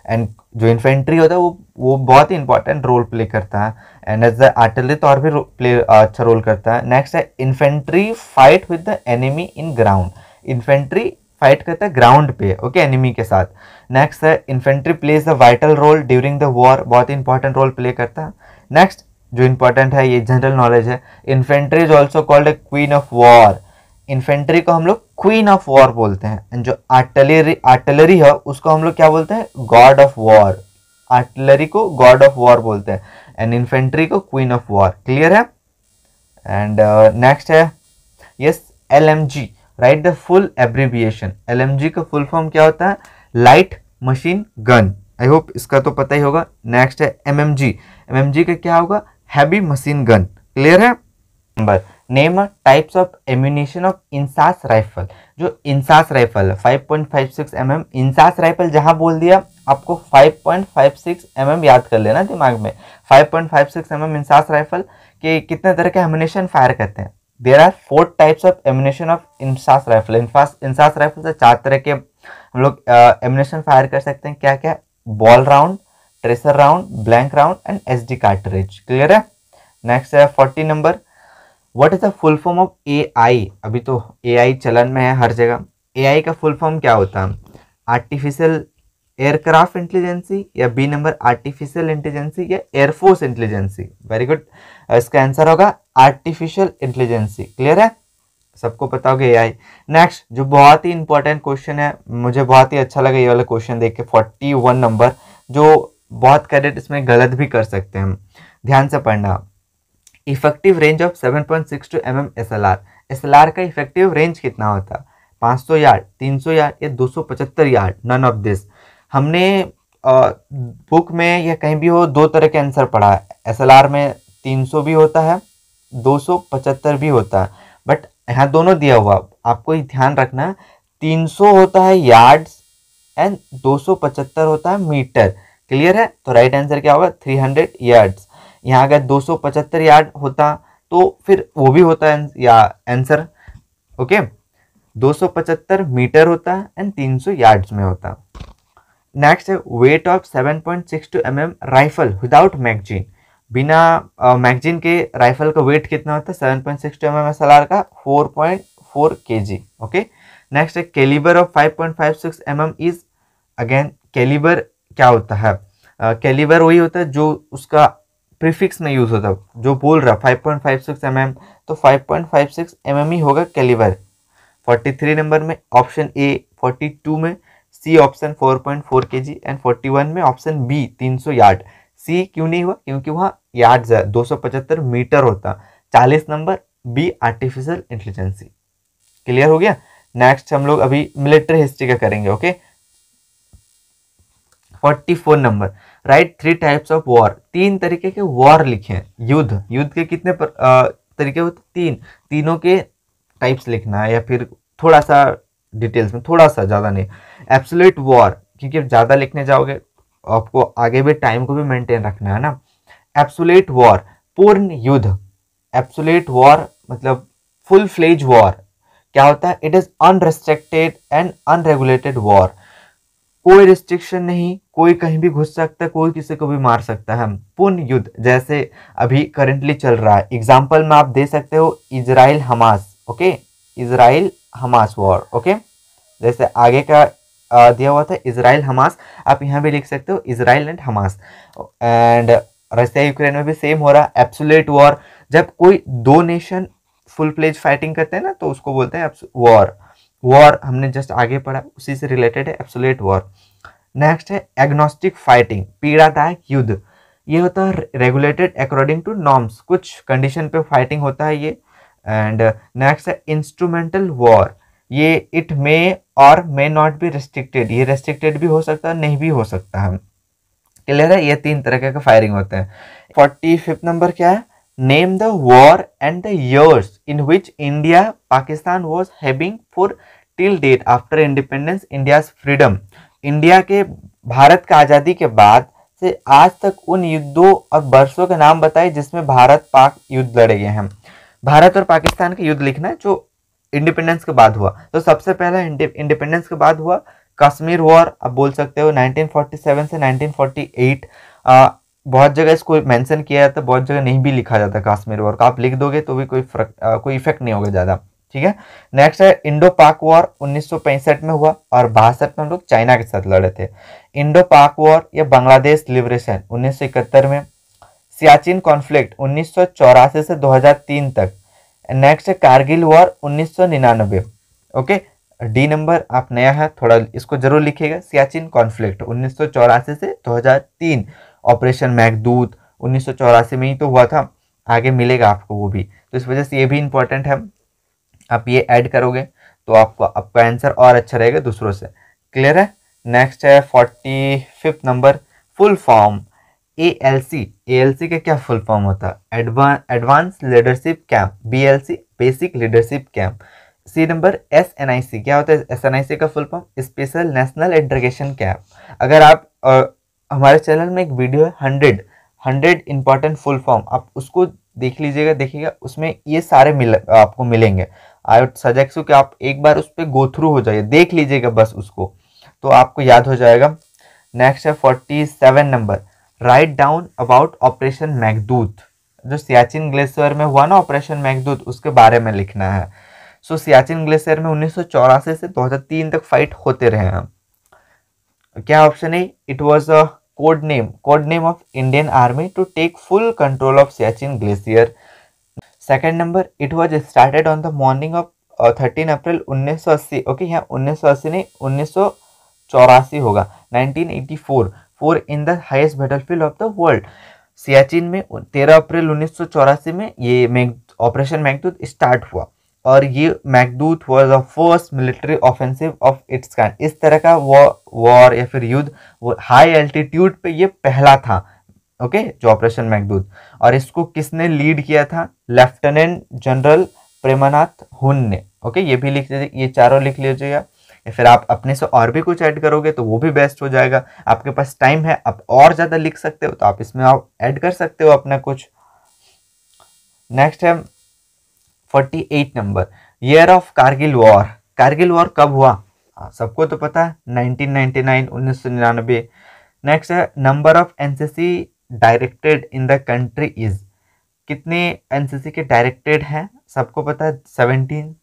एंड जो इन्फेंट्री होता है वो वो बहुत ही इंपॉर्टेंट रोल प्ले करता है एंड एज द आर्टिलरी तौर भी प्ले अच्छा रोल करता है नेक्स्ट है infantry fight with the enemy in ground infantry fight करता है ग्राउंड पे ओके okay, एनिमी के साथ नेक्स्ट है infantry plays the vital role during the war बहुत ही इंपॉर्टेंट रोल प्ले करता है नेक्स्ट जो इंपॉर्टेंट है ये जनरल नॉलेज है infantry is also called a queen of war infantry को हम लोग क्वीन ऑफ वॉर बोलते हैं एंड जो आर्टलरी आर्टलरी है उसको हम लोग क्या बोलते हैं गॉड ऑफ वॉर आर्टलरी को गॉड ऑफ वॉर बोलते हैं एंड इन्फेंट्री को क्वीन ऑफ वॉर क्लियर है एंड नेक्स्ट uh, है yes L M G write the full abbreviation L M G का फुल फॉर्म क्या होता है light machine gun I hope इसका तो पता ही होगा नेक्स्ट है M M G M M G का क्या होगा हैवी मशीन गन क्लियर है number name types of ammunition of INSAS rifle जो INSAS rifle five point five six M M INSAS rifle जहाँ बोल दिया आपको five point five six M M याद कर लेना दिमाग में five point five six M M INSAS rifle के कितने तरह के एम्यूनेशन फायर करते हैं there are four types of ammunition of INSAS rifle INSAS rifle से चार तरह के हम लोग एम्यूनेशन फायर कर सकते हैं क्या क्या ball round tracer round blank round and S D cartridge clear है नेक्स्ट है forty number what is the full form of A I अभी तो ए आई चलन में है हर जगह ए आई का फुल फॉर्म क्या होता है आर्टिफिशियल एयरक्राफ्ट इंटेलिजेंसी या बी नंबर आर्टिफिशियल इंटेलिजेंसी या एयरफोर्स इंटेलिजेंसी वेरी गुड इसका आंसर होगा आर्टिफिशियल इंटेलिजेंसी क्लियर है सबको पता होगा एआई नेक्स्ट जो बहुत ही इंपॉर्टेंट क्वेश्चन है मुझे बहुत ही अच्छा लगा ये वाला क्वेश्चन देख के फोर्टी वन नंबर जो बहुत कैडेट इसमें गलत भी कर सकते हैं ध्यान से पढ़ना effective range of 7.6 point six two M M S L R S L R का इफेक्टिव रेंज कितना होता 500 यार्ड सौ यार्ड या 275 यार्ड नन ऑफ दिस हमने बुक में या कहीं भी हो दो तरह के आंसर पढ़ा है एस एल आर में 300 भी होता है 275 भी होता है बट यहाँ दोनों दिया हुआ आपको ये ध्यान रखना है 300 होता है यार्ड्स एंड पचहत्तर होता है मीटर क्लियर है तो राइट आंसर क्या होगा 300 यार्ड्स यहाँ अगर दो यार्ड होता तो फिर वो भी होता है या आंसर ओके 275 मीटर होता है एंड 300 यार्ड्स में होता नेक्स्ट है weight of 7.62 point mm rifle without magazine बिना मैगजीन uh, के राइफल का वेट कितना होता है seven point six two M M S L R का four point four K G okay next है calibre of five point five six M M is again calibre क्या होता है कैलिबर uh, वही होता है जो उसका प्रीफिक्स में यूज़ होता जो बोल रहा five point five six M M तो five point five six M M ही होगा कैलिवर फोर्टी थ्री नंबर में ऑप्शन ए फोर्टी टू में C option four point four K G and forty one में ऑप्शन बी तीन सौ yard सी क्यों नहीं हुआ क्योंकि वहाँ यार्ड दो सौ पचहत्तर मीटर होता चालीस number B artificial intelligence clear हो गया नेक्स्ट हम लोग अभी मिलिट्री हिस्ट्री का करेंगे okay forty four number right three types of war तीन तरीके के वॉर लिखे युद्ध युद्ध के कितने पर, आ, तरीके होते तीन तीनों के टाइप्स लिखना है या फिर थोड़ा सा डिटेल्स में थोड़ा सा ज़्यादा नहीं एब्सोल्यूट वॉर क्योंकि ज़्यादा लिखने जाओगे आपको आगे भी टाइम को भी मेंटेन रखना है ना एब्सोल्यूट वॉर पूर्ण युद्ध एब्सोल्यूट वॉर मतलब फुल फ्लेज वॉर क्या होता है it is unrestricted and unregulated war कोई रिस्ट्रिक्शन नहीं कोई कहीं भी घुस सकता है कोई किसी को भी मार सकता है पूर्ण युद्ध जैसे अभी करेंटली चल रहा है एग्जाम्पल में आप दे सकते हो Israel Hamas okay Israel Hamas war okay जैसे आगे का दिया हुआ था इसराइल हमास आप यहाँ भी लिख सकते हो Israel and Hamas and Russia Ukraine में भी सेम हो रहा है एप्सुलेट वॉर जब कोई दो नेशन फुल प्लेज फाइटिंग करते हैं ना तो उसको बोलते हैं वॉर वॉर हमने जस्ट आगे पढ़ा उसी से रिलेटेड है एप्सुलेट वॉर नेक्स्ट है एग्नोस्टिक फाइटिंग पीड़ादायक युद्ध ये होता है रेगुलेटेड अकॉर्डिंग टू नॉर्म्स कुछ कंडीशन पे फाइटिंग होता है ये एंड नेक्स्ट है इंस्ट्रूमेंटल वॉर ये इट मे और मे नॉट बी रेस्ट्रिक्टेड ये रेस्ट्रिक्टेड भी हो सकता है नहीं भी हो सकता है क्लियर है ये तीन तरह के फायरिंग होते हैं फोर्टी फिफ्थ नंबर क्या है name the war and the years in which India Pakistan was having for till date after independence India's freedom India के भारत का आज़ादी के बाद से आज तक उन युद्धों और वर्षों के नाम बताए जिसमें भारत पाक युद्ध लड़े गए हैं भारत और पाकिस्तान के युद्ध लिखना जो इंडिपेंडेंस के बाद हुआ तो सबसे पहला इंडिपेंडेंस के बाद हुआ कश्मीर वॉर आप बोल सकते हो 1947 से 1948 आ, बहुत जगह इसको मेंशन किया जाता है बहुत जगह नहीं भी लिखा जाता कश्मीर वॉर का तो आप लिख दोगे तो भी कोई फर्क कोई इफेक्ट नहीं होगा ज़्यादा ठीक है नेक्स्ट है इंडो पाक वॉर उन्नीस में हुआ और बासठ में हम लोग चाइना के साथ लड़े थे इंडो पाक वॉर या बांग्लादेश लिबरेशन उन्नीस में सियाचिन कॉन्फ्लिक्ट उन्नीस से 2003 तक नेक्स्ट है कारगिल वॉर उन्नीस ओके डी नंबर आप नया है थोड़ा इसको जरूर लिखिएगा सियाचिन कॉन्फ्लिक्ट उन्नीस से 2003 ऑपरेशन मैकदूत उन्नीस में ही तो हुआ था आगे मिलेगा आपको वो भी तो इस वजह से ये भी इंपॉर्टेंट है आप ये ऐड करोगे तो आपको आपका आंसर और अच्छा रहेगा दूसरों से क्लियर है नेक्स्ट है forty fifth number full form A L C A L C का क्या फुल फॉर्म होता है advance leadership camp B L C basic leadership camp C number S N I C क्या होता है एस एन आई सी का full form special national education camp अगर आप आ, हमारे चैनल में एक वीडियो है hundred hundred important full form आप उसको देख लीजिएगा देखिएगा उसमें ये सारे मिल आपको मिलेंगे आई वुड सजेक्ट यू कि आप एक बार उस पर गो थ्रू हो जाइए देख लीजिएगा बस उसको तो आपको याद हो जाएगा नेक्स्ट है forty seven number write down about operation Meghdoot जो सियाचिन ग्लेशियर में हुआ ना ऑपरेशन मैगदूत उसके बारे में लिखना है सो so, सियाचिन ग्लेशियर में उन्नीस से 2003 तक फाइट होते रहे हैं क्या ऑप्शन है it was a code name code name of Indian army to take full control of Siachen glacier second number it was started on the morning of thirteen April उन्नीस सौ अस्सी ओके यहाँ उन्नीस सौ अस्सी नहीं उन्नीस सौ चौरासी होगा nineteen eighty four four in the highest battle field of the world Siachen में तेरह अप्रैल उन्नीस सौ चौरासी में ये मैग ऑपरेशन मैगदूत स्टार्ट हुआ और ये Meghdoot was the first military offensive of its kind इस तरह का वॉर या फिर युद्ध हाई एल्टीट्यूड पे ये पहला था ओके जो ऑपरेशन मैकदूत और इसको किसने लीड किया था लेफ्टिनेंट जनरल प्रेमानाथ हुन ने ओके ये भी लिख लीजिए ये चारों लिख लीजिएगा फिर आप अपने से और भी कुछ ऐड करोगे तो वो भी बेस्ट हो जाएगा आपके पास टाइम है आप और ज़्यादा लिख सकते हो तो आप इसमें आप ऐड कर सकते हो अपना कुछ नेक्स्ट है forty eight number year of Kargil war Kargil war कब हुआ हाँ, सबको तो पता है 1999 1999 नेक्स्ट है number of NCC directed in the country is कितने एनसीसी के डायरेक्टेड हैं सबको पता है सेवनटीन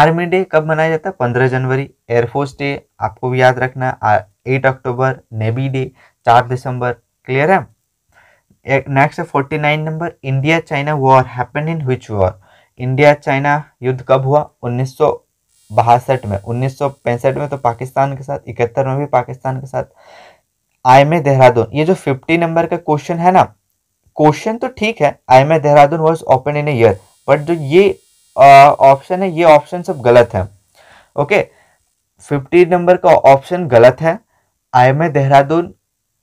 आर्मी डे कब मनाया जाता है पंद्रह जनवरी एयरफोर्स डे आपको भी याद रखना एट अक्टूबर नेवी डे चार दिसंबर क्लियर है next forty nine number India China war happen in which war India China युद्ध कब हुआ उन्नीस सौ बासठ में उन्नीस सौ पैंसठ में तो पाकिस्तान के साथ इकहत्तर में भी पाकिस्तान के साथ आई में देहरादून ये जो फिफ्टी नंबर का क्वेश्चन है ना क्वेश्चन तो ठीक है आई में Dehradun was open in year but जो ये ऑप्शन है ये ऑप्शन सब गलत है ओके फिफ्टी नंबर का ऑप्शन गलत है आई में देहरादून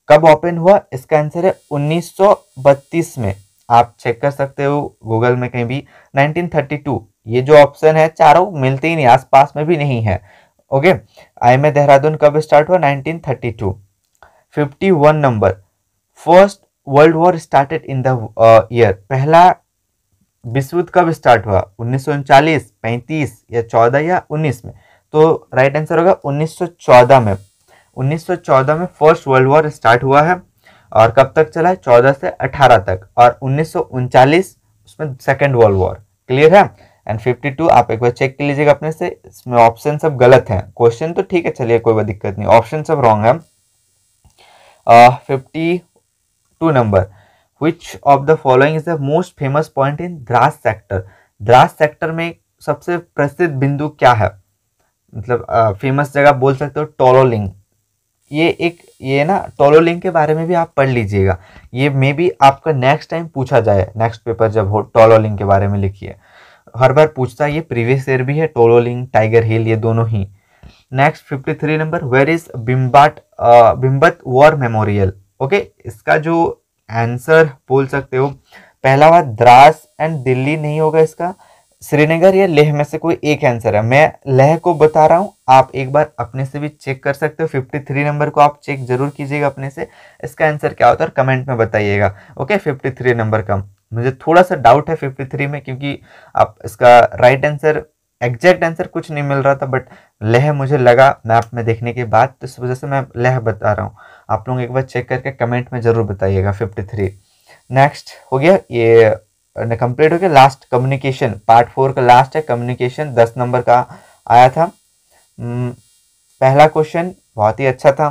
कब ओपन हुआ इसका आंसर है 1932 में आप चेक कर सकते हो गूगल में कहीं भी 1932 ये जो ऑप्शन है चारों मिलते ही नहीं आसपास में भी नहीं है ओके आई में देहरादून कब स्टार्ट हुआ 1932 fifty one number first world war started in the year पहला विश्व युद्ध कब स्टार्ट हुआ उन्नीस सौ उनचालीस पैंतीस या चौदह या उन्नीस में तो राइट आंसर होगा उन्नीस सौ चौदह में उन्नीस सौ चौदह में फर्स्ट वर्ल्ड वॉर स्टार्ट हुआ है और कब तक चला है चौदह से अठारह तक और उन्नीस सौ उसमें सेकेंड वर्ल्ड वॉर क्लियर है एंड फिफ्टी टू आप एक बार चेक कर लीजिएगा अपने से इसमें ऑप्शन सब गलत हैं क्वेश्चन तो ठीक है चलिए कोई दिक्कत नहीं ऑप्शन सब रॉन्ग है fifty two number which of the following is the most famous point in Dras sector Dras sector में सबसे प्रसिद्ध बिंदु क्या है मतलब फेमस जगह बोल सकते हो टोलोलिंग ये एक ये ना टोलोलिंग के बारे में भी आप पढ़ लीजिएगा ये मे बी आपका नेक्स्ट टाइम पूछा जाए नेक्स्ट पेपर जब हो टोलोलिंग के बारे में लिखिए हर बार पूछता है ये प्रीवियस ईयर भी है टोलोलिंग टाइगर हिल ये दोनों ही next three number where is Bimbat Bimbat war memorial okay इसका जो आंसर बोल सकते हो पहला बार द्रास एंड दिल्ली नहीं होगा इसका श्रीनगर या लेह में से कोई एक आंसर है मैं लेह को बता रहा हूँ आप एक बार अपने से भी चेक कर सकते हो 53 नंबर को आप चेक जरूर कीजिएगा अपने से इसका आंसर क्या होता है और कमेंट में बताइएगा ओके 53 नंबर का मुझे थोड़ा सा डाउट है 53 में क्योंकि आप इसका राइट आंसर एग्जैक्ट आंसर कुछ नहीं मिल रहा था बट लह मुझे लगा मैप में देखने के बाद तो इस वजह से मैं लह बता रहा हूँ आप लोग एक बार चेक करके कमेंट में ज़रूर बताइएगा फिफ्टी थ्री नेक्स्ट हो गया ये कंप्लीट हो गया लास्ट कम्युनिकेशन पार्ट फोर का लास्ट है कम्युनिकेशन दस नंबर का आया था hmm, पहला क्वेश्चन बहुत ही अच्छा था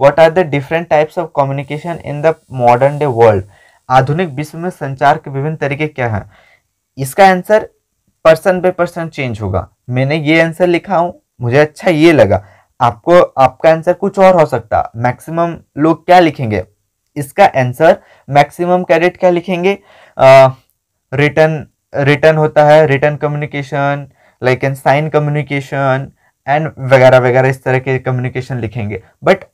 what are the different types of communication in the modern day world आधुनिक विश्व में संचार के विभिन्न तरीके क्या हैं इसका answer person by person change होगा मैंने ये आंसर लिखा हूँ मुझे अच्छा ये लगा आपको आपका आंसर कुछ और हो सकता मैक्सिमम लोग क्या लिखेंगे इसका आंसर मैक्सिमम कैडेट क्या लिखेंगे रिटर्न रिटर्न होता है return communication like an sign communication and वगैरह वगैरह इस तरह के कम्युनिकेशन लिखेंगे बट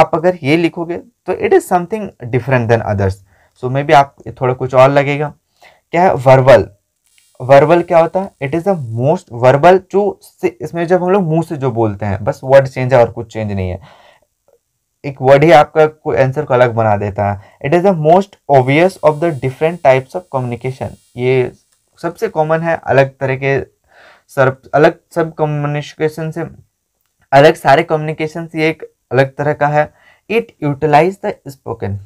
आप अगर ये लिखोगे तो it is something different than others so may be आप थोड़ा कुछ और लगेगा क्या है वर्बल वर्बल क्या होता है it is the most verbal जो इसमें जब हम लोग मुंह से जो बोलते हैं बस वर्ड चेंज है और कुछ चेंज नहीं है एक वर्ड ही आपका कोई आंसर को अलग बना देता है it is the most obvious of the different types of communication ये सबसे कॉमन है अलग तरह के सर अलग सब कम्युनिकेशन से अलग सारे कम्युनिकेशन से एक अलग तरह का है इट यूटिलाइज द स्पोकन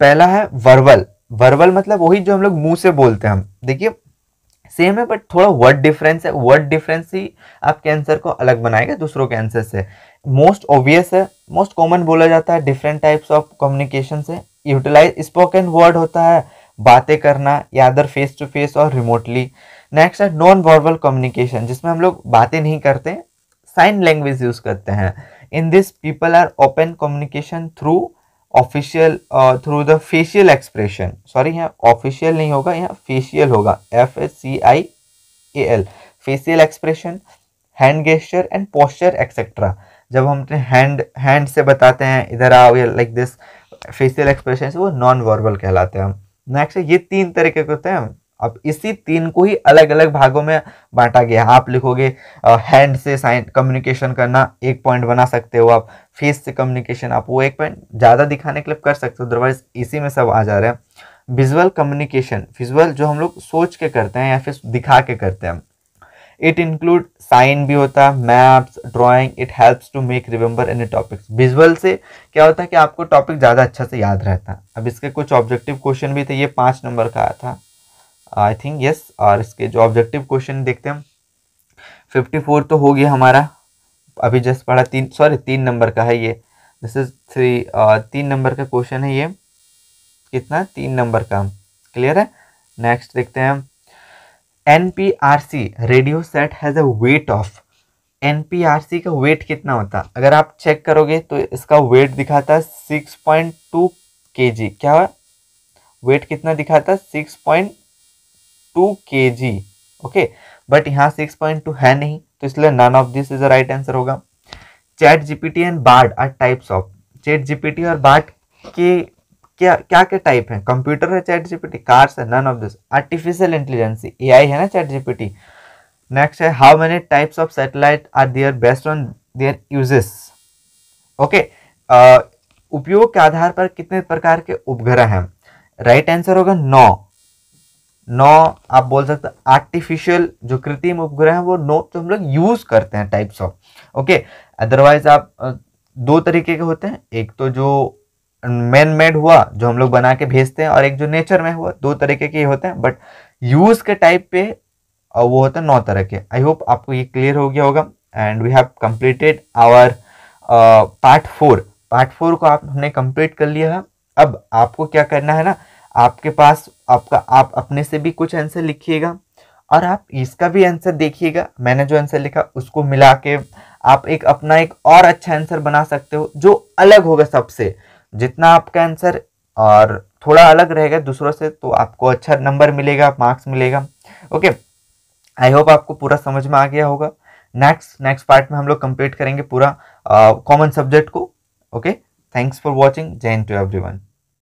पहला है वर्बल वर्बल मतलब वही जो हम लोग मुंह से बोलते हैं हम देखिए सेम है बट थोड़ा वर्ड डिफरेंस है वर्ड डिफरेंस ही आपके आंसर को अलग बनाएगा दूसरों के आंसर से मोस्ट ऑब्वियस है मोस्ट कॉमन बोला जाता है डिफरेंट टाइप्स ऑफ कम्युनिकेशन से यूटिलाइज स्पोकन वर्ड होता है बातें करना या अदर फेस टू फेस और रिमोटली नेक्स्ट है नॉन वर्बल कम्युनिकेशन जिसमें हम लोग बातें नहीं करते साइन लैंग्वेज यूज़ करते हैं in this people are open communication through official through the facial expression sorry यहाँ ऑफिशियल नहीं होगा यहाँ फेशियल होगा F S C I A L facial expression hand gesture and posture et cetera जब हम अपने हैंड हैंड से बताते हैं इधर आओ या लाइक दिस फेशियल एक्सप्रेशन वो नॉन वर्बल कहलाते हैं हम नेक्स्ट ये तीन तरीके के होते हैं अब इसी तीन को ही अलग अलग भागों में बांटा गया आप लिखोगे हैंड uh, से साइन कम्युनिकेशन करना एक पॉइंट बना सकते हो आप फेस से कम्युनिकेशन आप वो एक पॉइंट ज़्यादा दिखाने के लिए कर सकते हो अदरवाइज इसी में सब आ जा रहे हैं विजुअल कम्युनिकेशन विजुअल जो हम लोग सोच के करते हैं या फिर दिखा के करते हैं इट इंक्लूड साइन भी होता है maps drawing it helps to make remember any topics visual से क्या होता है कि आपको टॉपिक ज़्यादा अच्छा से याद रहता है अब इसके कुछ ऑब्जेक्टिव क्वेश्चन भी थे ये पाँच नंबर का आया था आई थिंक यस और इसके जो ऑब्जेक्टिव क्वेश्चन देखते हैं फिफ्टी फोर तो हो गया हमारा अभी जस्ट पढ़ा तीन सॉरी तीन नंबर का है ये दिस इज थ्री तीन नंबर का क्वेश्चन है ये कितना तीन नंबर का क्लियर है नेक्स्ट देखते हैं N P R C radio set has a weight of N P R C का वेट कितना होता अगर आप चेक करोगे तो इसका वेट दिखाता है सिक्स पॉइंट टू के जी क्या वेट कितना दिखाता है six point two K G okay but यहाँ सिक्स पॉइंट टू है नहीं तो इसलिए none of this is right answer होगा chat GPT and Bard are types of chat GPT और बार्ड के क्या क्या क्या टाइप है कंप्यूटर है चैट जीपीटी कार्स है none of this artificial intelligence AI है ना चैट जीपीटी नेक्स्ट है how many types of satellite are there based on their uses okay उपयोग के आधार पर कितने प्रकार के उपग्रह हैं राइट आंसर होगा नौ नौ आप बोल सकते हैं आर्टिफिशियल जो कृत्रिम उपग्रह हैं वो नौ तो हम लोग यूज़ करते हैं टाइप्स ऑफ ओके अदरवाइज आप दो तरीके के होते हैं एक तो जो मैन मेड हुआ जो हम लोग बना के भेजते हैं और एक जो नेचर में हुआ दो तरीके के होते हैं बट यूज़ के टाइप पे और वो होता है नौ तरह के आई होप आपको ये क्लियर हो गया होगा and we have completed our part four part four को आप हमने कंप्लीट कर लिया है अब आपको क्या करना है ना आपके पास आपका आप अपने से भी कुछ आंसर लिखिएगा और आप इसका भी आंसर देखिएगा मैंने जो आंसर लिखा उसको मिला के आप एक अपना एक और अच्छा आंसर बना सकते हो जो अलग होगा सबसे जितना आपका आंसर और थोड़ा अलग रहेगा दूसरों से तो आपको अच्छा नंबर मिलेगा मार्क्स मिलेगा ओके आई होप आपको पूरा समझ में आ गया होगा नेक्स्ट नेक्स्ट पार्ट में हम लोग कंप्लीट करेंगे पूरा कॉमन uh, सब्जेक्ट को ओके थैंक्स फॉर वॉचिंग जैन टू एवरी